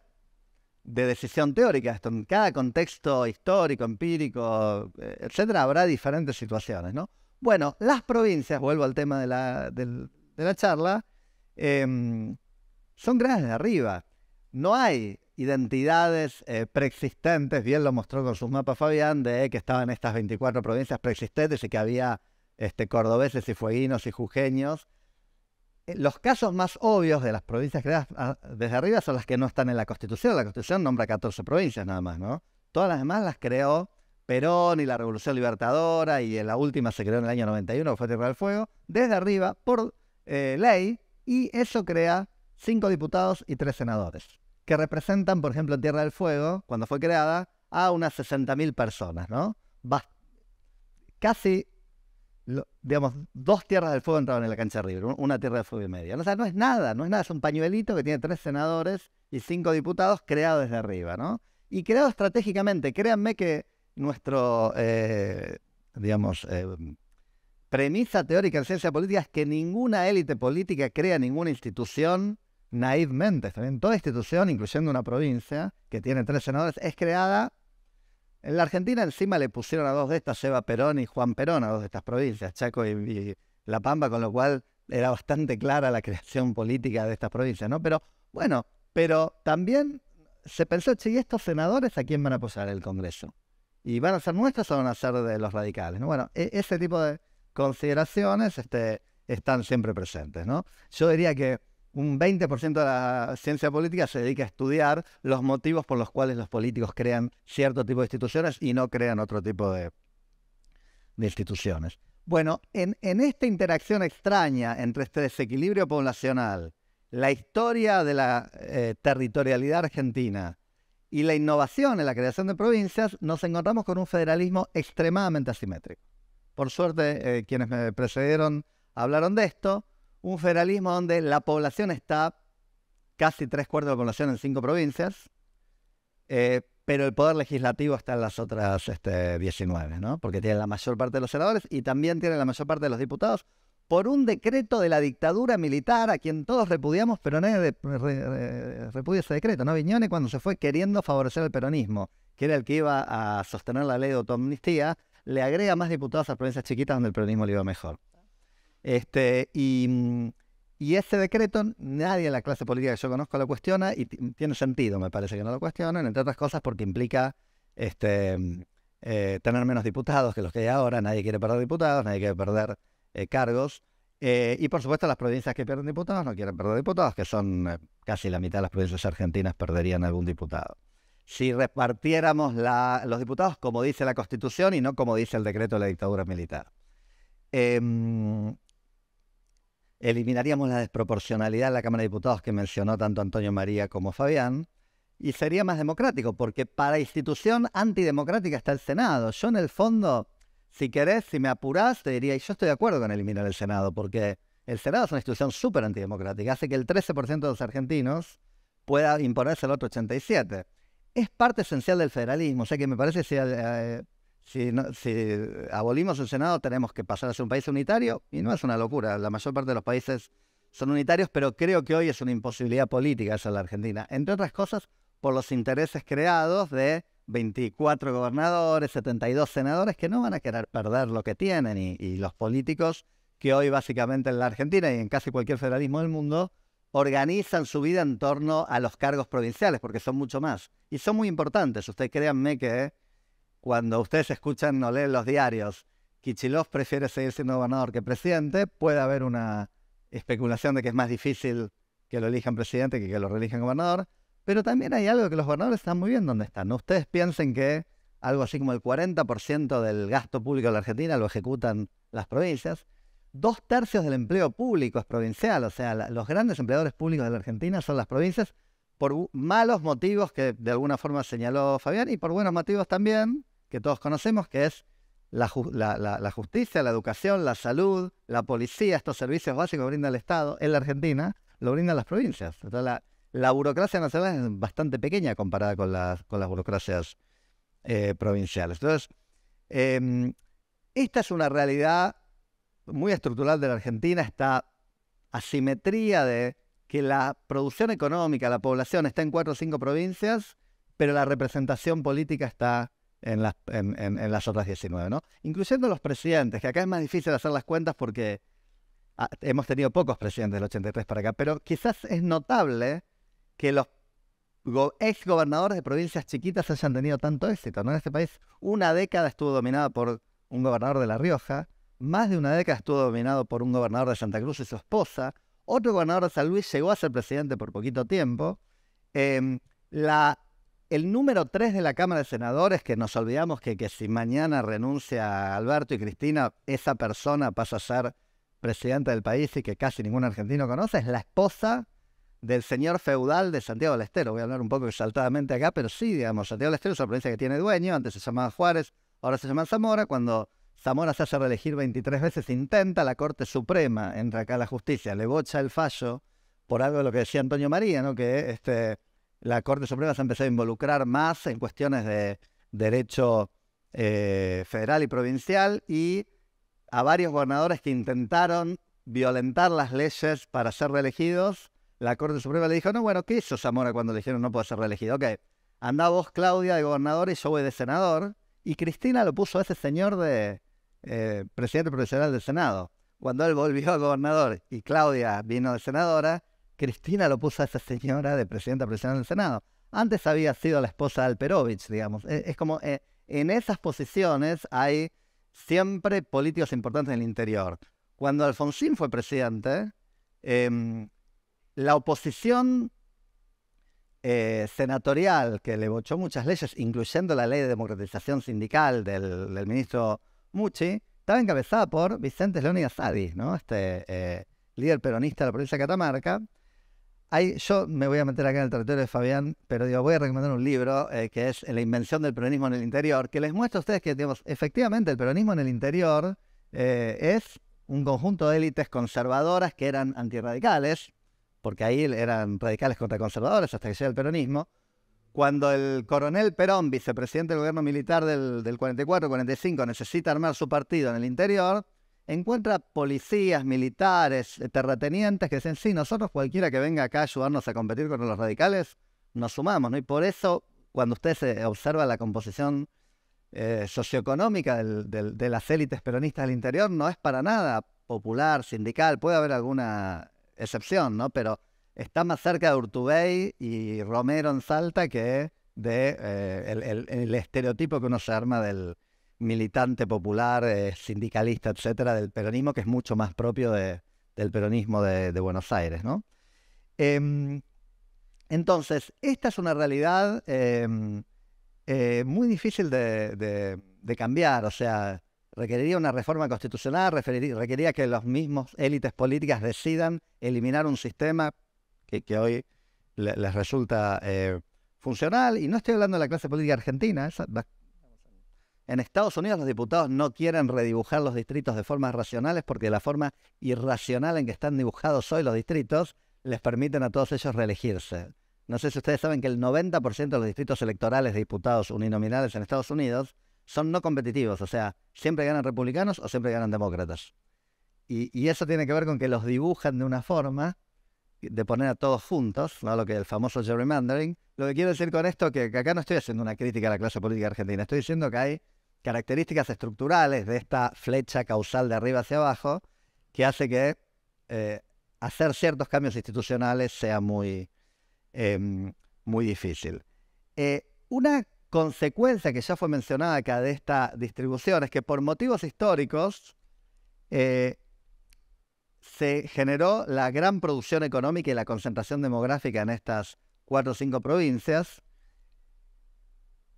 S5: de decisión teórica, esto en cada contexto histórico, empírico, eh, etcétera, habrá diferentes situaciones, ¿no? Bueno, las provincias, vuelvo al tema de la, charla, em, son grandes de arriba. No hay identidades eh, preexistentes, bien lo mostró con sus mapas Fabián, de que estaban estas 24 provincias preexistentes y que había este, cordobeses y fueguinos y jujeños. Eh, los casos más obvios de las provincias creadas ah, desde arriba son las que no están en la Constitución. La Constitución nombra 14 provincias nada más, ¿no? Todas las demás las creó Perón y la Revolución Libertadora, y en la última se creó en el año 91, fue Tierra del Fuego, desde arriba, por eh, ley, y eso crea cinco diputados y tres senadores, que representan, por ejemplo, en Tierra del Fuego, cuando fue creada, a unas 60.000 personas, ¿no? casi, digamos, dos Tierras del Fuego entraban en la cancha de River, una Tierra del Fuego y media. O sea, no es nada, no es nada, es un pañuelito que tiene tres senadores y cinco diputados creados desde arriba, ¿no? Y creado estratégicamente, créanme que nuestra, eh, digamos, eh, premisa teórica en ciencia política es que ninguna élite política crea ninguna institución naivmente. ¿también? Toda institución, incluyendo una provincia que tiene tres senadores, es creada. En la Argentina encima le pusieron a dos de estas, Eva Perón y Juan Perón, a dos de estas provincias, Chaco y, La Pampa, con lo cual era bastante clara la creación política de estas provincias, ¿no? Pero bueno, pero también se pensó, che, ¿y estos senadores a quién van a apoyar el Congreso? y van a ser nuestras o van a ser de los radicales. Bueno, e, ese tipo de consideraciones este, están siempre presentes. ¿no? Yo diría que un 20% de la ciencia política se dedica a estudiar los motivos por los cuales los políticos crean cierto tipo de instituciones y no crean otro tipo de, de instituciones. Bueno, en, esta interacción extraña entre este desequilibrio poblacional, la historia de la eh, territorialidad argentina y la innovación en la creación de provincias, nos encontramos con un federalismo extremadamente asimétrico. Por suerte, eh, quienes me precedieron hablaron de esto, un federalismo donde la población está casi tres cuartos de la población en cinco provincias, eh, pero el poder legislativo está en las otras 19, este, ¿no? Porque tiene la mayor parte de los senadores y también tiene la mayor parte de los diputados, por un decreto de la dictadura militar a quien todos repudiamos, pero nadie repudia ese decreto, ¿no? Viñones, cuando se fue queriendo favorecer al peronismo, que era el que iba a sostener la ley de autoamnistía, le agrega más diputados a provincias chiquitas donde el peronismo le iba mejor. Este, y, ese decreto nadie en la clase política que yo conozco lo cuestiona y tiene sentido, me parece que no lo cuestionan, entre otras cosas porque implica este, eh, tener menos diputados que los que hay ahora, nadie quiere perder diputados, nadie quiere perder eh, cargos. Eh, y por supuesto las provincias que pierden diputados no quieren perder diputados, que son eh, casi la mitad de las provincias argentinas perderían algún diputado. Si repartiéramos los diputados como dice la Constitución y no como dice el decreto de la dictadura militar. Em, eliminaríamos la desproporcionalidad de la Cámara de Diputados que mencionó tanto Antonio María como Fabián y sería más democrático, porque para institución antidemocrática está el Senado. Yo en el fondo si querés, si me apurás, te diría, y yo estoy de acuerdo con eliminar el Senado, porque el Senado es una institución súper antidemocrática, hace que el 13% de los argentinos pueda imponerse al otro 87%. Es parte esencial del federalismo, o sea que me parece que si, eh, si, abolimos el Senado tenemos que pasar a ser un país unitario, y no es una locura, la mayor parte de los países son unitarios, pero creo que hoy es una imposibilidad política esa en la Argentina, entre otras cosas por los intereses creados de 24 gobernadores, 72 senadores que no van a querer perder lo que tienen y, los políticos que hoy básicamente en la Argentina y en casi cualquier federalismo del mundo organizan su vida en torno a los cargos provinciales, porque son mucho más. Y son muy importantes. Ustedes créanme que cuando ustedes escuchan o leen los diarios, Kichilov prefiere seguir siendo gobernador que presidente, puede haber una especulación de que es más difícil que lo elijan presidente que que lo reelijan gobernador. Pero también hay algo que los gobernadores están muy bien donde están. Ustedes piensen que algo así como el 40% del gasto público de la Argentina lo ejecutan las provincias. Dos tercios del empleo público es provincial, o sea, los grandes empleadores públicos de la Argentina son las provincias por malos motivos que de alguna forma señaló Fabián y por buenos motivos también, que todos conocemos, que es la, la justicia, la educación, la salud, la policía, estos servicios básicos que brinda el Estado en la Argentina, lo brindan las provincias la burocracia nacional es bastante pequeña comparada con las, con las burocracias eh, provinciales. Entonces, em, esta es una realidad muy estructural de la Argentina, esta asimetría de que la producción económica, la población está en cuatro o cinco provincias, pero la representación política está en las, en, las otras 19, ¿no? Incluyendo los presidentes, que acá es más difícil hacer las cuentas porque ah, hemos tenido pocos presidentes del 83 para acá, pero quizás es notable que los ex gobernadores de provincias chiquitas hayan tenido tanto éxito. En este país una década estuvo dominada por un gobernador de La Rioja, más de una década estuvo dominado por un gobernador de Santa Cruz y su esposa, otro gobernador de San Luis llegó a ser presidente por poquito tiempo. Em, la, el número tres de la Cámara de Senadores, que nos olvidamos que, que si mañana renuncia Alberto y Cristina, esa persona pasa a ser presidenta del país y que casi ningún argentino conoce, es la esposa del señor feudal de Santiago del Estero. Voy a hablar un poco exaltadamente acá, pero sí, digamos, Santiago del Estero es una provincia que tiene dueño, antes se llamaba Juárez, ahora se llama Zamora, cuando Zamora se hace reelegir 23 veces, intenta la Corte Suprema, entra acá la justicia, le bocha el fallo por algo de lo que decía Antonio María, ¿no? que este, la Corte Suprema se ha empezado a involucrar más en cuestiones de derecho eh, federal y provincial y a varios gobernadores que intentaron violentar las leyes para ser reelegidos la Corte Suprema le dijo, no, bueno, ¿qué hizo Zamora cuando le dijeron no puede ser reelegido? Ok, anda vos, Claudia, de gobernador y yo voy de senador. Y Cristina lo puso a ese señor de eh, presidente profesional del Senado. Cuando él volvió a gobernador y Claudia vino de senadora, Cristina lo puso a esa señora de presidenta profesional del Senado. Antes había sido la esposa de Alperovich, digamos. E, es, como eh, en esas posiciones hay siempre políticos importantes en el interior. Cuando Alfonsín fue presidente, em, la oposición eh, senatorial que le bochó muchas leyes, incluyendo la ley de democratización sindical del, ministro Mucci, estaba encabezada por Vicente León y ¿no? este eh, líder peronista de la provincia de Catamarca. yo me voy a meter acá en el territorio de Fabián, pero digo, voy a recomendar un libro eh, que es La invención del peronismo en el interior, que les muestra a ustedes que efectivamente el peronismo en el interior es un conjunto de élites conservadoras que eran antirradicales, porque ahí eran radicales contra conservadores hasta que llega el peronismo, cuando el coronel Perón, vicepresidente del gobierno militar del, 44-45, necesita armar su partido en el interior, encuentra policías, militares, eh, terratenientes que dicen, sí, nosotros cualquiera que venga acá a ayudarnos a competir contra los radicales, nos sumamos, ¿no? Y por eso, cuando usted se observa la composición eh, socioeconómica de las élites peronistas del interior, no es para nada popular, sindical, puede haber alguna excepción, ¿no? Pero está más cerca de Urtubey y Romero en Salta que de eh, el, estereotipo que uno se arma del militante popular, eh, sindicalista, etcétera, del peronismo, que es mucho más propio del peronismo de, Buenos Aires, ¿no? Em, entonces, esta es una realidad em, eh, muy difícil de, de cambiar, o sea, requeriría una reforma constitucional, requeriría que los mismos élites políticas decidan eliminar un sistema que, hoy les resulta eh, funcional. Y no estoy hablando de la clase política argentina. en Estados Unidos los diputados no quieren redibujar los distritos de formas racionales porque la forma irracional en que están dibujados hoy los distritos les permiten a todos ellos reelegirse. No sé si ustedes saben que el 90% de los distritos electorales de diputados uninominales en Estados Unidos son no competitivos, o sea, siempre ganan republicanos o siempre ganan demócratas. Y, eso tiene que ver con que los dibujan de una forma de poner a todos juntos, lo que el famoso gerrymandering. Lo que quiero decir con esto es que acá no estoy haciendo una crítica a la clase política argentina, estoy diciendo que hay características estructurales de esta flecha causal de arriba hacia abajo que hace que eh, hacer ciertos cambios institucionales sea muy, em, muy difícil. Eh, una consecuencia que ya fue mencionada acá de esta distribución es que por motivos históricos eh, se generó la gran producción económica y la concentración demográfica en estas cuatro o cinco provincias.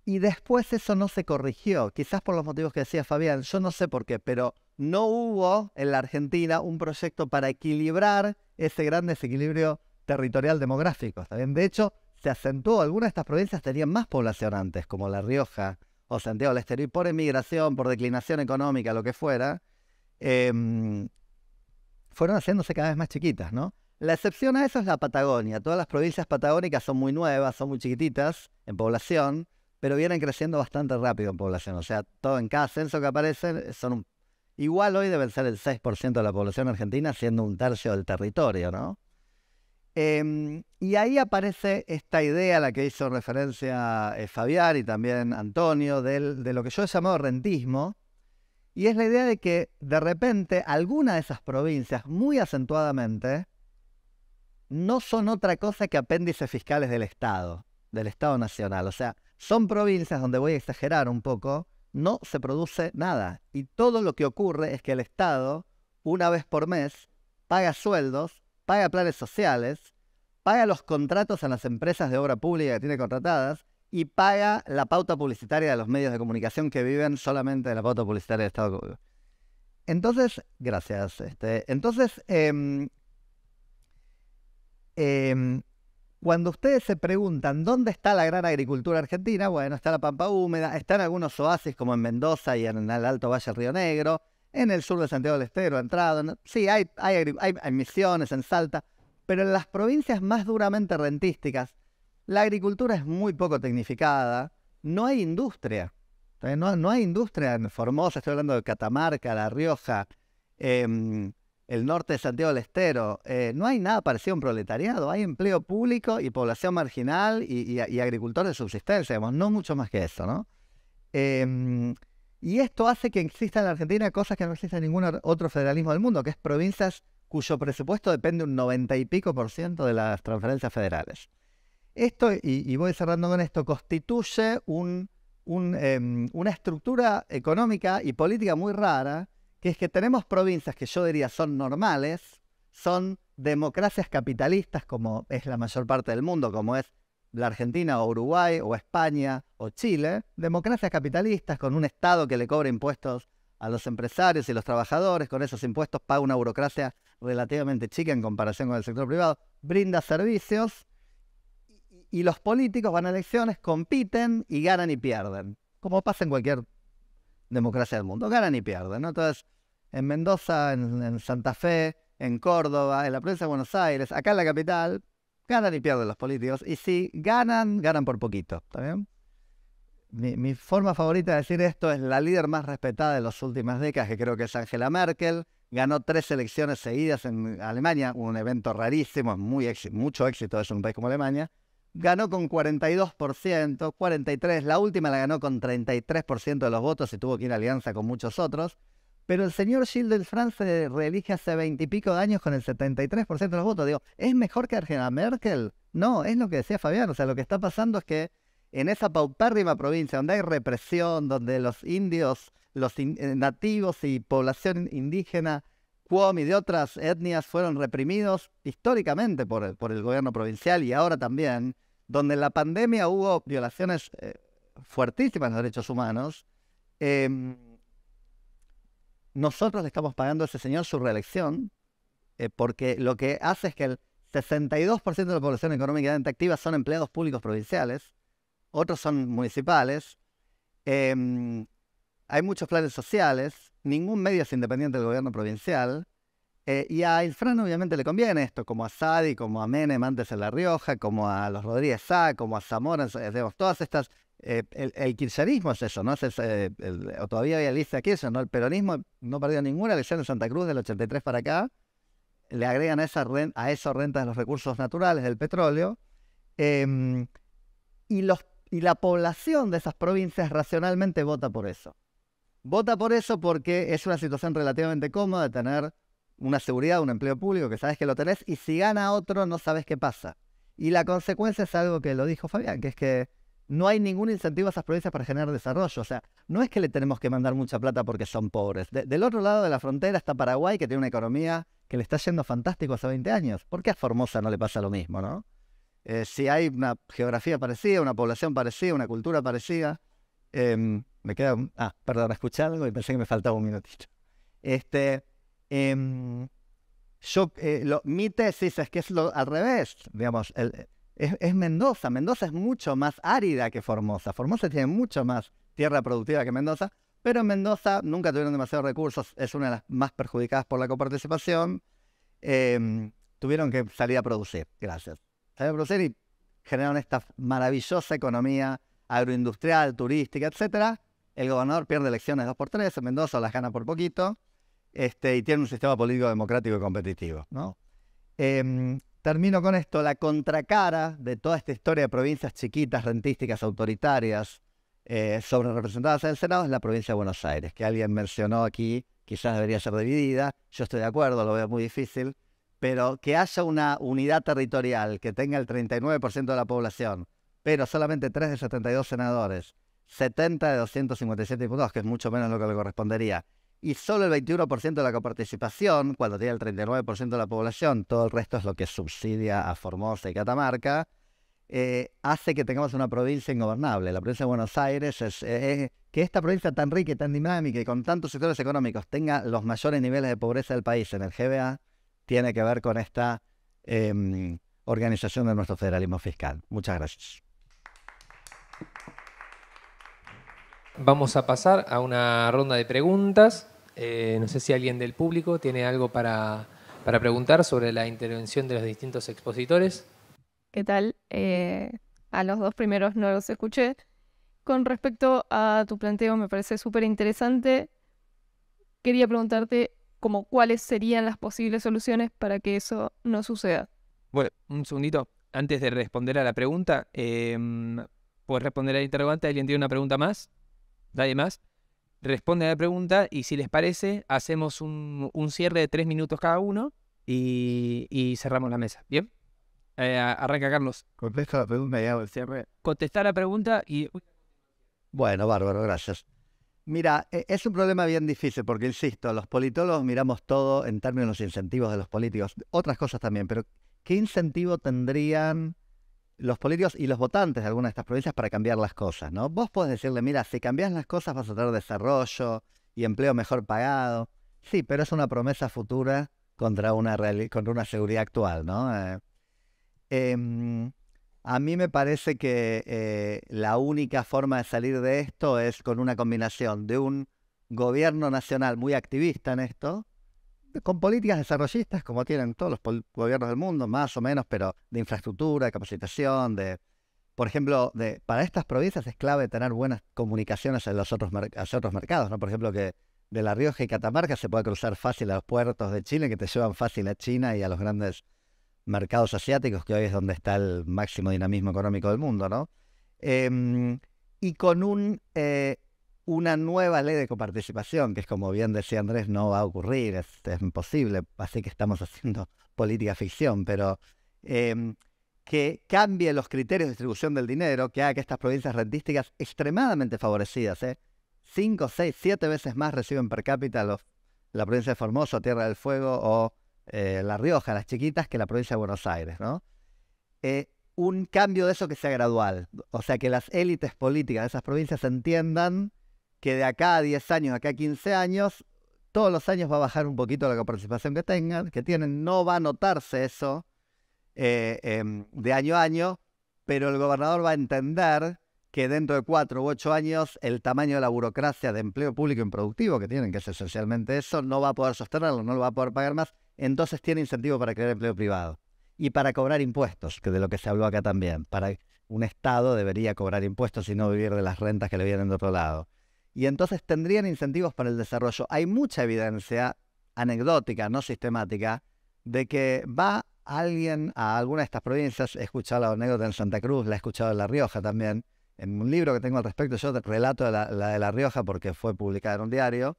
S5: Y después eso no se corrigió, quizás por los motivos que decía Fabián, yo no sé por qué, pero no hubo en la Argentina un proyecto para equilibrar ese gran desequilibrio territorial demográfico. bien? De hecho, se acentuó. Algunas de estas provincias tenían más población antes, como La Rioja o Santiago del Estero, por emigración, por declinación económica, lo que fuera, em, fueron haciéndose cada vez más chiquitas, ¿no? La excepción a eso es la Patagonia. Todas las provincias patagónicas son muy nuevas, son muy chiquititas en población, pero vienen creciendo bastante rápido en población. O sea, todo en cada censo que aparece son igual hoy deben ser el 6% de la población argentina, siendo un tercio del territorio, ¿no? Em, y ahí aparece esta idea a la que hizo referencia eh, Fabián y también Antonio del, de lo que yo he llamado rentismo, y es la idea de que de repente alguna de esas provincias, muy acentuadamente, no son otra cosa que apéndices fiscales del Estado, del Estado Nacional. O sea, son provincias donde voy a exagerar un poco, no se produce nada. Y todo lo que ocurre es que el Estado, una vez por mes, paga sueldos paga planes sociales, paga los contratos a las empresas de obra pública que tiene contratadas y paga la pauta publicitaria de los medios de comunicación que viven solamente de la pauta publicitaria del Estado. Entonces, gracias. Este, entonces, em, em, cuando ustedes se preguntan dónde está la gran agricultura argentina, bueno, está la pampa húmeda, están algunos oasis como en Mendoza y en el Alto Valle del Río Negro, en el sur de Santiago del Estero, entrado. Sí, hay, hay, misiones en Salta, pero en las provincias más duramente rentísticas, la agricultura es muy poco tecnificada, no hay industria. No, hay industria en Formosa, estoy hablando de Catamarca, La Rioja, em, el norte de Santiago del Estero. Eh, no hay nada parecido a un proletariado, hay empleo público y población marginal y, agricultores de subsistencia, digamos, no mucho más que eso, ¿no? Em, y esto hace que exista en Argentina cosas que no existen en ningún otro federalismo del mundo, que es provincias cuyo presupuesto depende un 90 y pico por ciento de las transferencias federales. Esto, y, voy cerrando con esto, constituye un, em, una estructura económica y política muy rara, que es que tenemos provincias que yo diría son normales, son democracias capitalistas, como es la mayor parte del mundo, como es la Argentina o Uruguay o España o Chile, democracias capitalistas con un Estado que le cobra impuestos a los empresarios y los trabajadores, con esos impuestos paga una burocracia relativamente chica en comparación con el sector privado, brinda servicios y los políticos van a elecciones, compiten y ganan y pierden, como pasa en cualquier democracia del mundo, ganan y pierden. Entonces, en Mendoza, en, en Santa Fe, en Córdoba, en la provincia de Buenos Aires, acá en la capital, Ganan y pierden los políticos. Y si ganan, ganan por poquito. Mi, forma favorita de decir esto es la líder más respetada de las últimas décadas, que creo que es Angela Merkel. Ganó tres elecciones seguidas en Alemania, un evento rarísimo, muy mucho éxito es un país como Alemania. Ganó con 42%, 43%, la última la ganó con 33% de los votos y tuvo que ir a alianza con muchos otros. Pero el señor Gilles del France se reelige hace veintipico de años con el 73% de los votos. Digo, ¿es mejor que Angela Merkel? No, es lo que decía Fabián. O sea, lo que está pasando es que en esa paupérrima provincia donde hay represión, donde los indios, los eh, nativos y población indígena, y de otras etnias fueron reprimidos históricamente por el, por el gobierno provincial y ahora también, donde en la pandemia hubo violaciones eh, fuertísimas de los derechos humanos. Eh, nosotros le estamos pagando a ese señor su reelección, eh, porque lo que hace es que el 62% de la población económicamente activa son empleados públicos provinciales, otros son municipales, em, hay muchos planes sociales, ningún medio es independiente del gobierno provincial, eh, y a Infran obviamente le conviene esto, como a Sadi, como a Menem antes en La Rioja, como a los Rodríguez Sá, como a Zamora, digamos, todas estas eh, el, kirchnerismo es eso, ¿no? Es eh, o todavía hay lista eso, ¿no? El peronismo no perdió ninguna elección en Santa Cruz del 83 para acá. Le agregan a, esa renta, a los recursos naturales, del petróleo. Em, y, los, y la población de esas provincias racionalmente vota por eso. Vota por eso porque es una situación relativamente cómoda de tener una seguridad, un empleo público, que sabes que lo tenés, y si gana otro no sabes qué pasa. Y la consecuencia es algo que lo dijo Fabián, que es que no hay ningún incentivo a esas provincias para generar desarrollo. O sea, no es que le tenemos que mandar mucha plata porque son pobres. del otro lado de la frontera está Paraguay, que tiene una economía que le está yendo fantástico hace 20 años. ¿Por qué a Formosa no le pasa lo mismo, no? Eh, si hay una geografía parecida, una población parecida, una cultura parecida. Em, me queda. ah, perdón, escuché algo y pensé que me faltaba un minutito. Este. Em, yo, eh, lo, mi tesis es que es lo, al revés. Digamos, es, Mendoza. Mendoza es mucho más árida que Formosa. Formosa tiene mucho más tierra productiva que Mendoza, pero en Mendoza nunca tuvieron demasiados recursos. Es una de las más perjudicadas por la coparticipación. Em, tuvieron que salir a producir, gracias. Salieron a producir y generaron esta maravillosa economía agroindustrial, turística, etc El gobernador pierde elecciones dos por tres en Mendoza las gana por poquito, este, y tiene un sistema político democrático y competitivo. ¿no? Em, Termino con esto, la contracara de toda esta historia de provincias chiquitas, rentísticas, autoritarias, eh, sobre representadas en el Senado, es la provincia de Buenos Aires, que alguien mencionó aquí, quizás debería ser dividida, yo estoy de acuerdo, lo veo muy difícil, pero que haya una unidad territorial que tenga el 39% de la población, pero solamente 3 de 72 senadores, 70 de 257 diputados, que es mucho menos lo que le correspondería, y solo el 21% de la coparticipación, cuando tiene el 39% de la población, todo el resto es lo que subsidia a Formosa y Catamarca, eh, hace que tengamos una provincia ingobernable. La provincia de Buenos Aires es, que esta provincia tan rica y tan dinámica y con tantos sectores económicos tenga los mayores niveles de pobreza del país en el GBA, tiene que ver con esta em, organización de nuestro federalismo fiscal. Muchas gracias.
S1: Vamos a pasar a una ronda de preguntas. Eh, no sé si alguien del público tiene algo para, preguntar sobre la intervención de los distintos expositores. ¿Qué tal? Eh, a los dos primeros no los escuché. Con respecto a tu planteo, me parece súper
S2: interesante. Quería preguntarte como cuáles serían las posibles soluciones para que eso no suceda.
S1: Bueno, un segundito. Antes de responder a la pregunta, em, ¿puedes responder al interrogante? ¿Alguien tiene una pregunta más? ¿Nadie más? responden a la pregunta y si les parece, hacemos un, cierre de tres minutos cada uno y, cerramos la mesa. ¿Bien? Eh, arranca Carlos. Contesta la pregunta cierre. Contestar la pregunta y...
S5: Bueno, bárbaro, gracias. Mira, e, es un problema bien difícil porque, insisto, los politólogos miramos todo en términos de los incentivos de los políticos, otras cosas también, pero ¿qué incentivo tendrían los políticos y los votantes de alguna de estas provincias para cambiar las cosas, ¿no? Vos podés decirle, mira, si cambias las cosas vas a tener desarrollo y empleo mejor pagado. Sí, pero es una promesa futura contra una, contra una seguridad actual, ¿no? Eh, em, a mí me parece que eh, la única forma de salir de esto es con una combinación de un gobierno nacional muy activista en esto, con políticas desarrollistas como tienen todos los gobiernos del mundo, más o menos, pero de infraestructura, de capacitación, de, por ejemplo, de, para estas provincias es clave tener buenas comunicaciones hacia los otros, otros mercados, ¿no? Por ejemplo, que de La Rioja y Catamarca se puede cruzar fácil a los puertos de Chile, que te llevan fácil a China y a los grandes mercados asiáticos, que hoy es donde está el máximo dinamismo económico del mundo, ¿no? Em, y con un eh, una nueva ley de coparticipación, que es como bien decía Andrés, no va a ocurrir, es, imposible, así que estamos haciendo política ficción, pero em, que cambie los criterios de distribución del dinero, que haga que estas provincias rentísticas extremadamente favorecidas, ¿eh? cinco, seis, siete veces más reciben per cápita la provincia de Formosa, Tierra del Fuego o eh, La Rioja, las chiquitas, que la provincia de Buenos Aires, ¿no? Eh, un cambio de eso que sea gradual, o sea, que las élites políticas de esas provincias entiendan que de acá a 10 años, de acá a 15 años, todos los años va a bajar un poquito la participación que tengan, que tienen. No va a notarse eso eh, em, de año a año, pero el gobernador va a entender que dentro de cuatro u ocho años el tamaño de la burocracia de empleo público improductivo que tienen, que es esencialmente eso, no va a poder sostenerlo, no lo va a poder pagar más, entonces tiene incentivo para crear empleo privado y para cobrar impuestos, que de lo que se habló acá también. Para un Estado debería cobrar impuestos y no vivir de las rentas que le vienen de otro lado y entonces tendrían incentivos para el desarrollo. Hay mucha evidencia anecdótica, no sistemática, de que va alguien a alguna de estas provincias, he escuchado la anécdota en Santa Cruz, la he escuchado en La Rioja también, en un libro que tengo al respecto, yo relato la, de La Rioja porque fue publicada en un diario,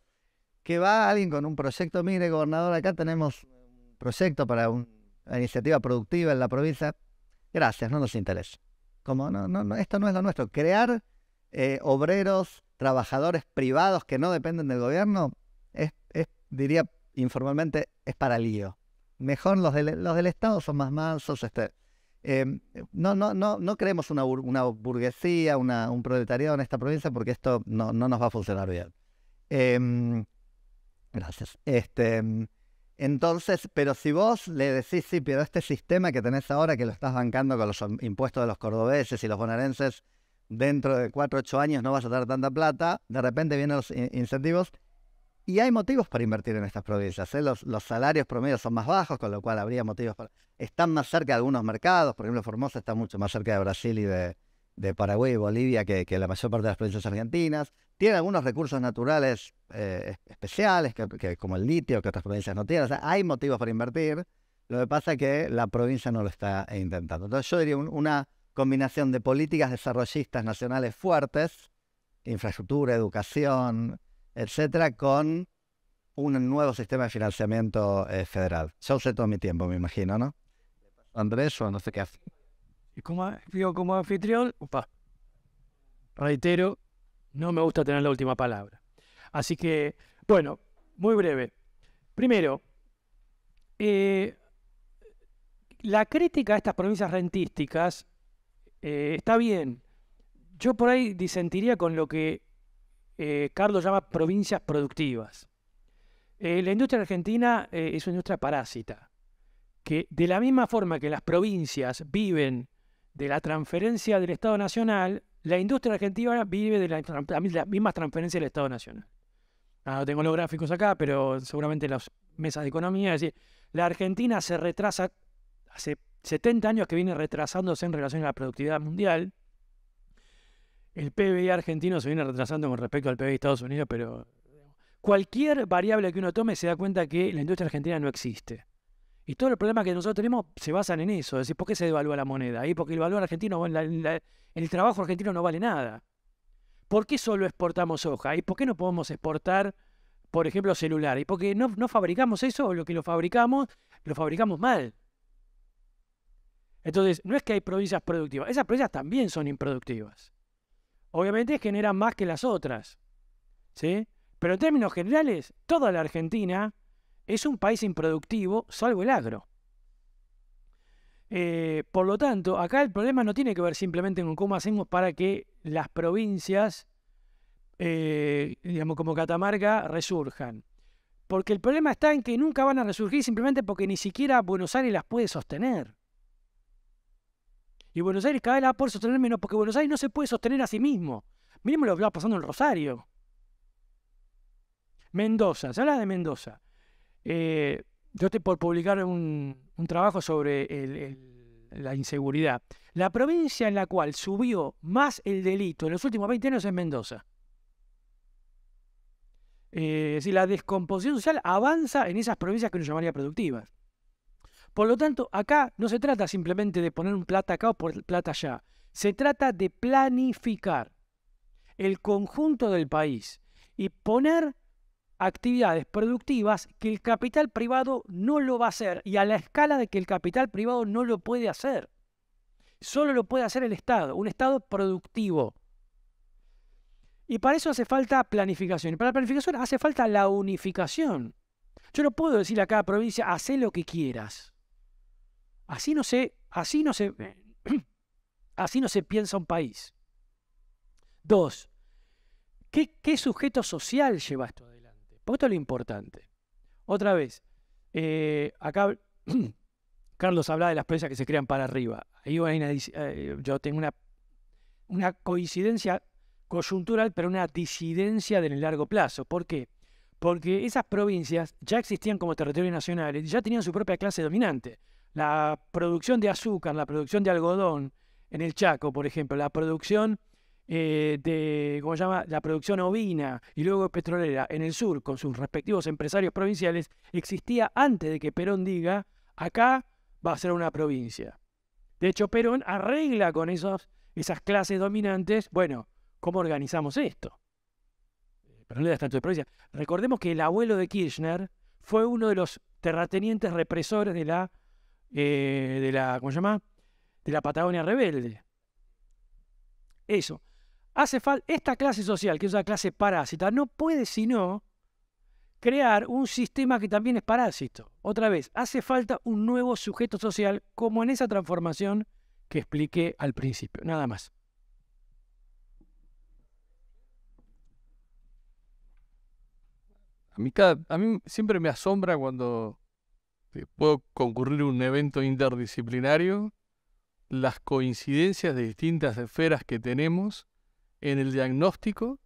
S5: que va alguien con un proyecto, mire, gobernador, acá tenemos un proyecto para una iniciativa productiva en la provincia, gracias, no nos interesa. Como, no, no, no esto no es lo nuestro, crear eh, obreros trabajadores privados que no dependen del gobierno, es, diría informalmente, es para lío. Mejor los del, los del Estado son más mansos. Este, em, no, no, no, no creemos una, burguesía, un proletariado en esta provincia porque esto no, nos va a funcionar bien. Em, gracias. Este, em, entonces, pero si vos le decís, sí, pero este sistema que tenés ahora, que lo estás bancando con los impuestos de los cordobeses y los bonaerenses, dentro de 4 8 años no vas a dar tanta plata, de repente vienen los incentivos y hay motivos para invertir en estas provincias. ¿eh? Los, salarios promedios son más bajos, con lo cual habría motivos para... Están más cerca de algunos mercados, por ejemplo, Formosa está mucho más cerca de Brasil y de, de Paraguay y Bolivia que, que, la mayor parte de las provincias argentinas. Tiene algunos recursos naturales eh, especiales, que, como el litio, que otras provincias no tienen. O sea, hay motivos para invertir. Lo que pasa es que la provincia no lo está intentando. Entonces yo diría una combinación de políticas desarrollistas nacionales fuertes, infraestructura, educación, etcétera, con un nuevo sistema de financiamiento eh, federal. Yo usé todo mi tiempo, me imagino, ¿no? Andrés o no sé qué hace.
S4: Y como, como anfitrión, opa, reitero, no me gusta tener la última palabra. Así que, bueno, muy breve. Primero, eh, la crítica a estas provincias rentísticas eh, está bien. Yo por ahí disentiría con lo que eh, Carlos llama provincias productivas. Eh, la industria argentina es una industria parásita, que de la misma forma que las provincias viven de la transferencia del Estado Nacional, la industria argentina vive de, la, las mismas transferencias del Estado Nacional. Ah, no tengo los gráficos acá, pero seguramente las mesas de economía. Es la Argentina se retrasa hace 70 años que viene retrasándose en relación a la productividad mundial. El PBI argentino se viene retrasando con respecto al PBI de Estados Unidos, pero cualquier variable que uno tome se da cuenta que la industria argentina no existe. Y todos los problemas que nosotros tenemos se basan en eso. Es decir, ¿por qué se devalúa la moneda? Y porque el valor argentino, el trabajo argentino no vale nada. ¿Por qué solo exportamos hoja? ¿Y por qué no podemos exportar, por ejemplo, celular? ¿Y porque no, no fabricamos eso o lo que lo fabricamos, lo fabricamos mal? Entonces, no es que hay provincias productivas, esas provincias también son improductivas. Obviamente generan más que las otras. ¿sí? Pero en términos generales, toda la Argentina es un país improductivo, salvo el agro. Eh, por lo tanto, acá el problema no tiene que ver simplemente con cómo hacemos para que las provincias, eh, digamos como Catamarca, resurjan. Porque el problema está en que nunca van a resurgir simplemente porque ni siquiera Buenos Aires las puede sostener. Y Buenos Aires cada vez la va a sostener menos porque Buenos Aires no se puede sostener a sí mismo. Miremos lo que va pasando en Rosario. Mendoza, se habla de Mendoza. Eh, yo estoy por publicar un, trabajo sobre la inseguridad. La provincia en la cual subió más el delito en los últimos 20 años es Mendoza. Eh, es decir, la descomposición social avanza en esas provincias que uno llamaría productivas. Por lo tanto, acá no se trata simplemente de poner un plata acá o plata allá. Se trata de planificar el conjunto del país y poner actividades productivas que el capital privado no lo va a hacer y a la escala de que el capital privado no lo puede hacer. Solo lo puede hacer el Estado, un Estado productivo. Y para eso hace falta planificación. Y para la planificación hace falta la unificación. Yo no puedo decir a cada provincia, haz lo que quieras. Así no se, así no se, así no se piensa un país. Dos, ¿qué, sujeto social lleva esto adelante? Porque esto es lo importante. Otra vez, eh, acá Carlos hablaba de las presas que se crean para arriba. Eh, yo tengo una, coincidencia coyuntural, pero una disidencia de largo plazo. ¿Por qué? Porque esas provincias ya existían como territorios nacionales, ya tenían su propia clase dominante la producción de azúcar, la producción de algodón en el Chaco, por ejemplo, la producción eh, de, llama? La producción ovina y luego petrolera en el sur con sus respectivos empresarios provinciales existía antes de que Perón diga, acá va a ser una provincia. De hecho, Perón arregla con esos, esas clases dominantes, bueno, ¿cómo organizamos esto? Pero le tanto de provincia. Recordemos que el abuelo de Kirchner fue uno de los terratenientes represores de la eh, de la, ¿cómo se llama? De la Patagonia Rebelde. Eso. Hace falta esta clase social, que es una clase parásita, no puede sino crear un sistema que también es parásito. Otra vez, hace falta un nuevo sujeto social como en esa transformación que expliqué al principio. Nada
S3: más. a mí siempre me asombra cuando este, puedo concurrir un evento interdisciplinario, las coincidencias de distintas esferas que tenemos en el diagnóstico,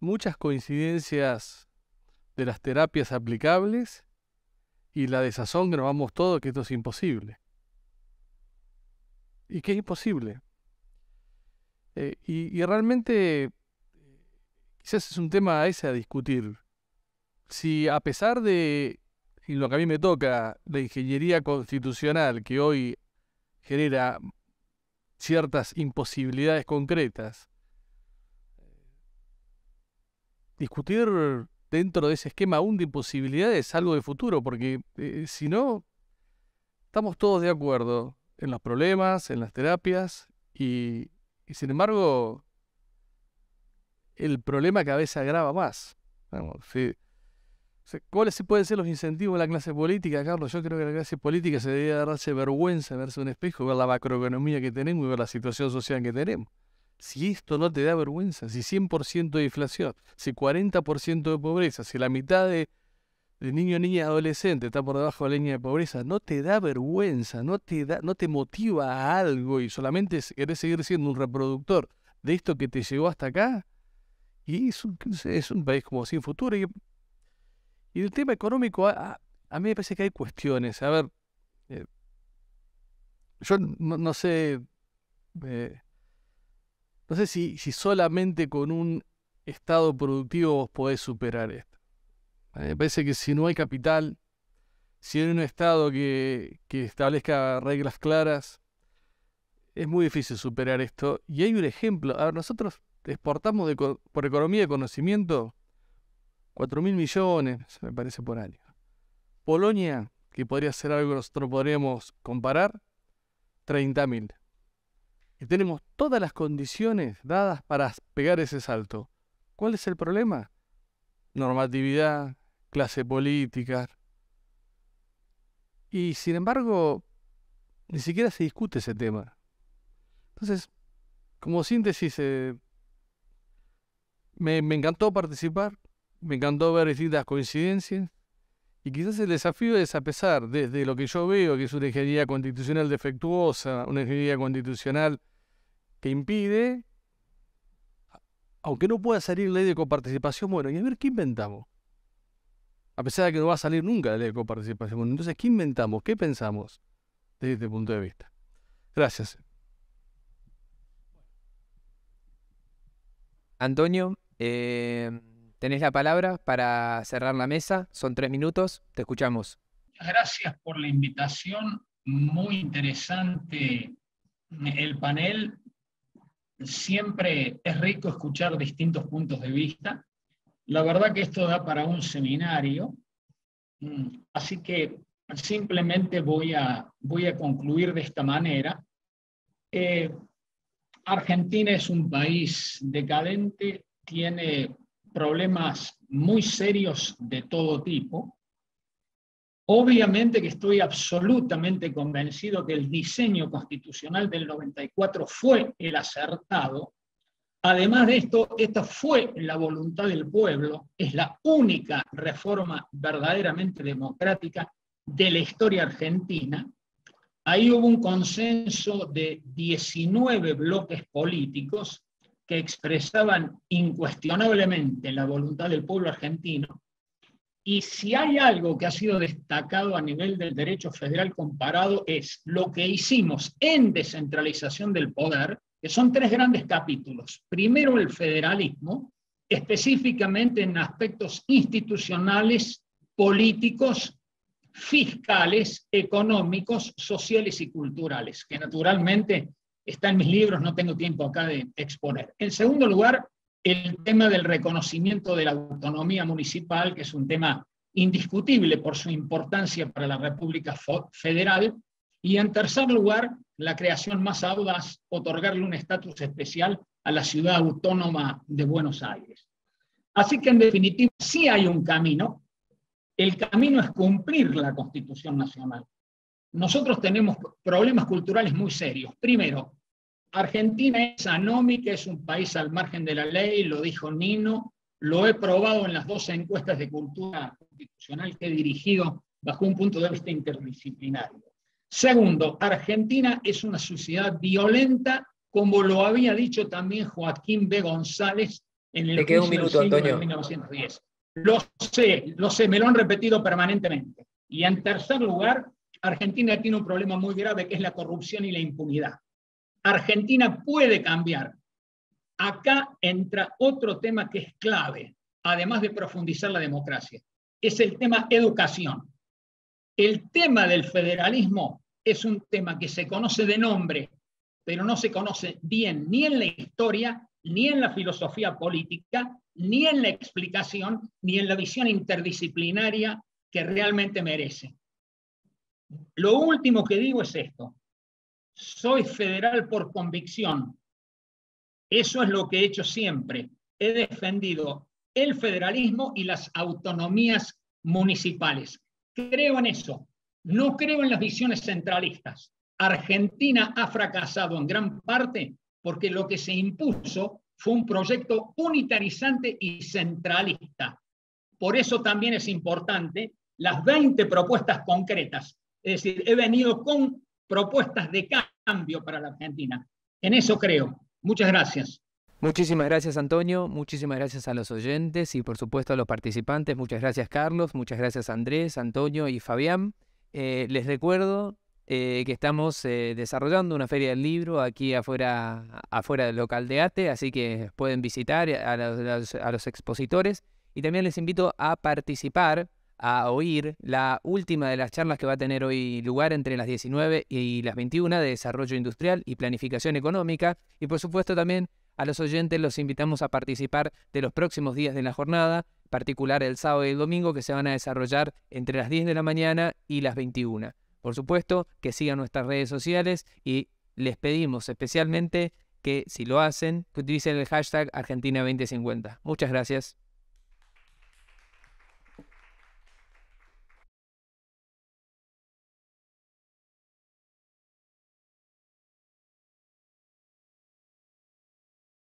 S3: muchas coincidencias de las terapias aplicables y la desazón vamos todo que esto es imposible. ¿Y qué es imposible? Eh, y, y realmente quizás es un tema ese a discutir. Si a pesar de y lo que a mí me toca la ingeniería constitucional, que hoy genera ciertas imposibilidades concretas, discutir dentro de ese esquema aún de imposibilidades es algo de futuro, porque eh, si no, estamos todos de acuerdo en los problemas, en las terapias, y, sin embargo, el problema cada vez se agrava más. Vamos, ¿Cuáles pueden ser los incentivos de la clase política, Carlos? Yo creo que la clase política se debe darse vergüenza, verse un espejo, ver la macroeconomía que tenemos y ver la situación social que tenemos. Si esto no te da vergüenza, si 100% de inflación, si 40% de pobreza, si la mitad de, niño niños, niñas, adolescentes está por debajo de la línea de pobreza, no te da vergüenza, no te, da, no te motiva a algo y solamente querés seguir siendo un reproductor de esto que te llevó hasta acá. Y es un, es un país como sin futuro. Y y el tema económico, a, mí me parece que hay cuestiones. A ver, eh, yo no, sé, no sé eh, si, solamente con un estado productivo vos podés superar esto. me parece que si no hay capital, si no hay un estado que, establezca reglas claras, es muy difícil superar esto. Y hay un ejemplo. A ver, nosotros exportamos por economía de conocimiento 4 mil millones, me parece, por año. Polonia, que podría ser algo que nosotros podríamos comparar, 30.000. mil. Y tenemos todas las condiciones dadas para pegar ese salto. ¿Cuál es el problema? Normatividad, clase política. Y sin embargo, ni siquiera se discute ese tema. Entonces, como síntesis, eh, me, me encantó participar, me encantó ver distintas coincidencias. Y quizás el desafío es, a pesar de lo que yo veo, que es una ingeniería constitucional defectuosa, una ingeniería constitucional que impide, aunque no pueda salir ley de coparticipación, bueno, y a ver qué inventamos. A pesar de que no va a salir nunca la ley de coparticipación, entonces, ¿qué inventamos? ¿Qué pensamos desde este punto de vista? Gracias. Antonio, eh,
S1: Tenés la palabra para cerrar la mesa, son tres minutos, te escuchamos.
S2: Gracias por la invitación, muy interesante el panel. Siempre es rico escuchar distintos puntos de vista. La verdad que esto da para un seminario, mm, así que simplemente voy a, voy a concluir de esta manera. Eh, Argentina es un país decadente, tiene problemas muy serios de todo tipo. Obviamente que estoy absolutamente convencido que el diseño constitucional del 94 fue el acertado. Además de esto, esta fue la voluntad del pueblo, es la única reforma verdaderamente democrática de la historia argentina. Ahí hubo un consenso de 19 bloques políticos que expresaban incuestionablemente la voluntad del pueblo argentino. Y si hay algo que ha sido destacado a nivel del derecho federal comparado es lo que hicimos en descentralización del poder, que son tres grandes capítulos. Primero, el federalismo, específicamente en aspectos institucionales, políticos, fiscales, económicos, sociales y culturales, que naturalmente está en mis libros, no tengo tiempo acá de exponer. En segundo lugar, el tema del reconocimiento de la autonomía municipal, que es un tema indiscutible por su importancia para la República Federal. Y en tercer lugar, la creación más audaz, otorgarle un estatus especial a la ciudad autónoma de Buenos Aires. Así que en definitiva, sí hay un camino. El camino es cumplir la Constitución Nacional. Nosotros tenemos problemas culturales muy serios. Primero, Argentina es anómica, es un país al margen de la ley, lo dijo Nino, lo he probado en las dos encuestas de cultura constitucional que he dirigido bajo un punto de vista interdisciplinario. Segundo, Argentina es una sociedad violenta, como lo había dicho también Joaquín B. González en el de minuto, 1910. Lo sé, lo sé, me lo han repetido permanentemente. Y en tercer lugar, Argentina tiene un problema muy grave que es la corrupción y la impunidad. Argentina puede cambiar. Acá entra otro tema que es clave, además de profundizar la democracia. Es el tema educación. El tema del federalismo es un tema que se conoce de nombre, pero no se conoce bien ni en la historia, ni en la filosofía política, ni en la explicación, ni en la visión interdisciplinaria que realmente merece. Lo último que digo es esto soy federal por convicción. Eso es lo que he hecho siempre. He defendido el federalismo y las autonomías municipales. Creo en eso. No creo en las visiones centralistas. Argentina ha fracasado en gran parte porque lo que se impuso fue un proyecto unitarizante y centralista. Por eso también es importante las 20 propuestas concretas. Es decir, he venido con propuestas de cambio para la Argentina.
S1: En eso creo. Muchas gracias. Muchísimas gracias Antonio, muchísimas gracias a los oyentes y por supuesto a los participantes. Muchas gracias Carlos, muchas gracias Andrés, Antonio y Fabián. Eh, les recuerdo eh, que estamos eh, desarrollando una feria del libro aquí afuera, afuera del local de ATE, así que pueden visitar a los, a los expositores y también les invito a participar a oír la última de las charlas que va a tener hoy lugar entre las 19 y las 21 de Desarrollo Industrial y Planificación Económica. Y por supuesto también a los oyentes los invitamos a participar de los próximos días de la jornada, particular el sábado y el domingo que se van a desarrollar entre las 10 de la mañana y las 21. Por supuesto que sigan nuestras redes sociales y les pedimos especialmente que si lo hacen, que utilicen el hashtag Argentina 2050. Muchas gracias.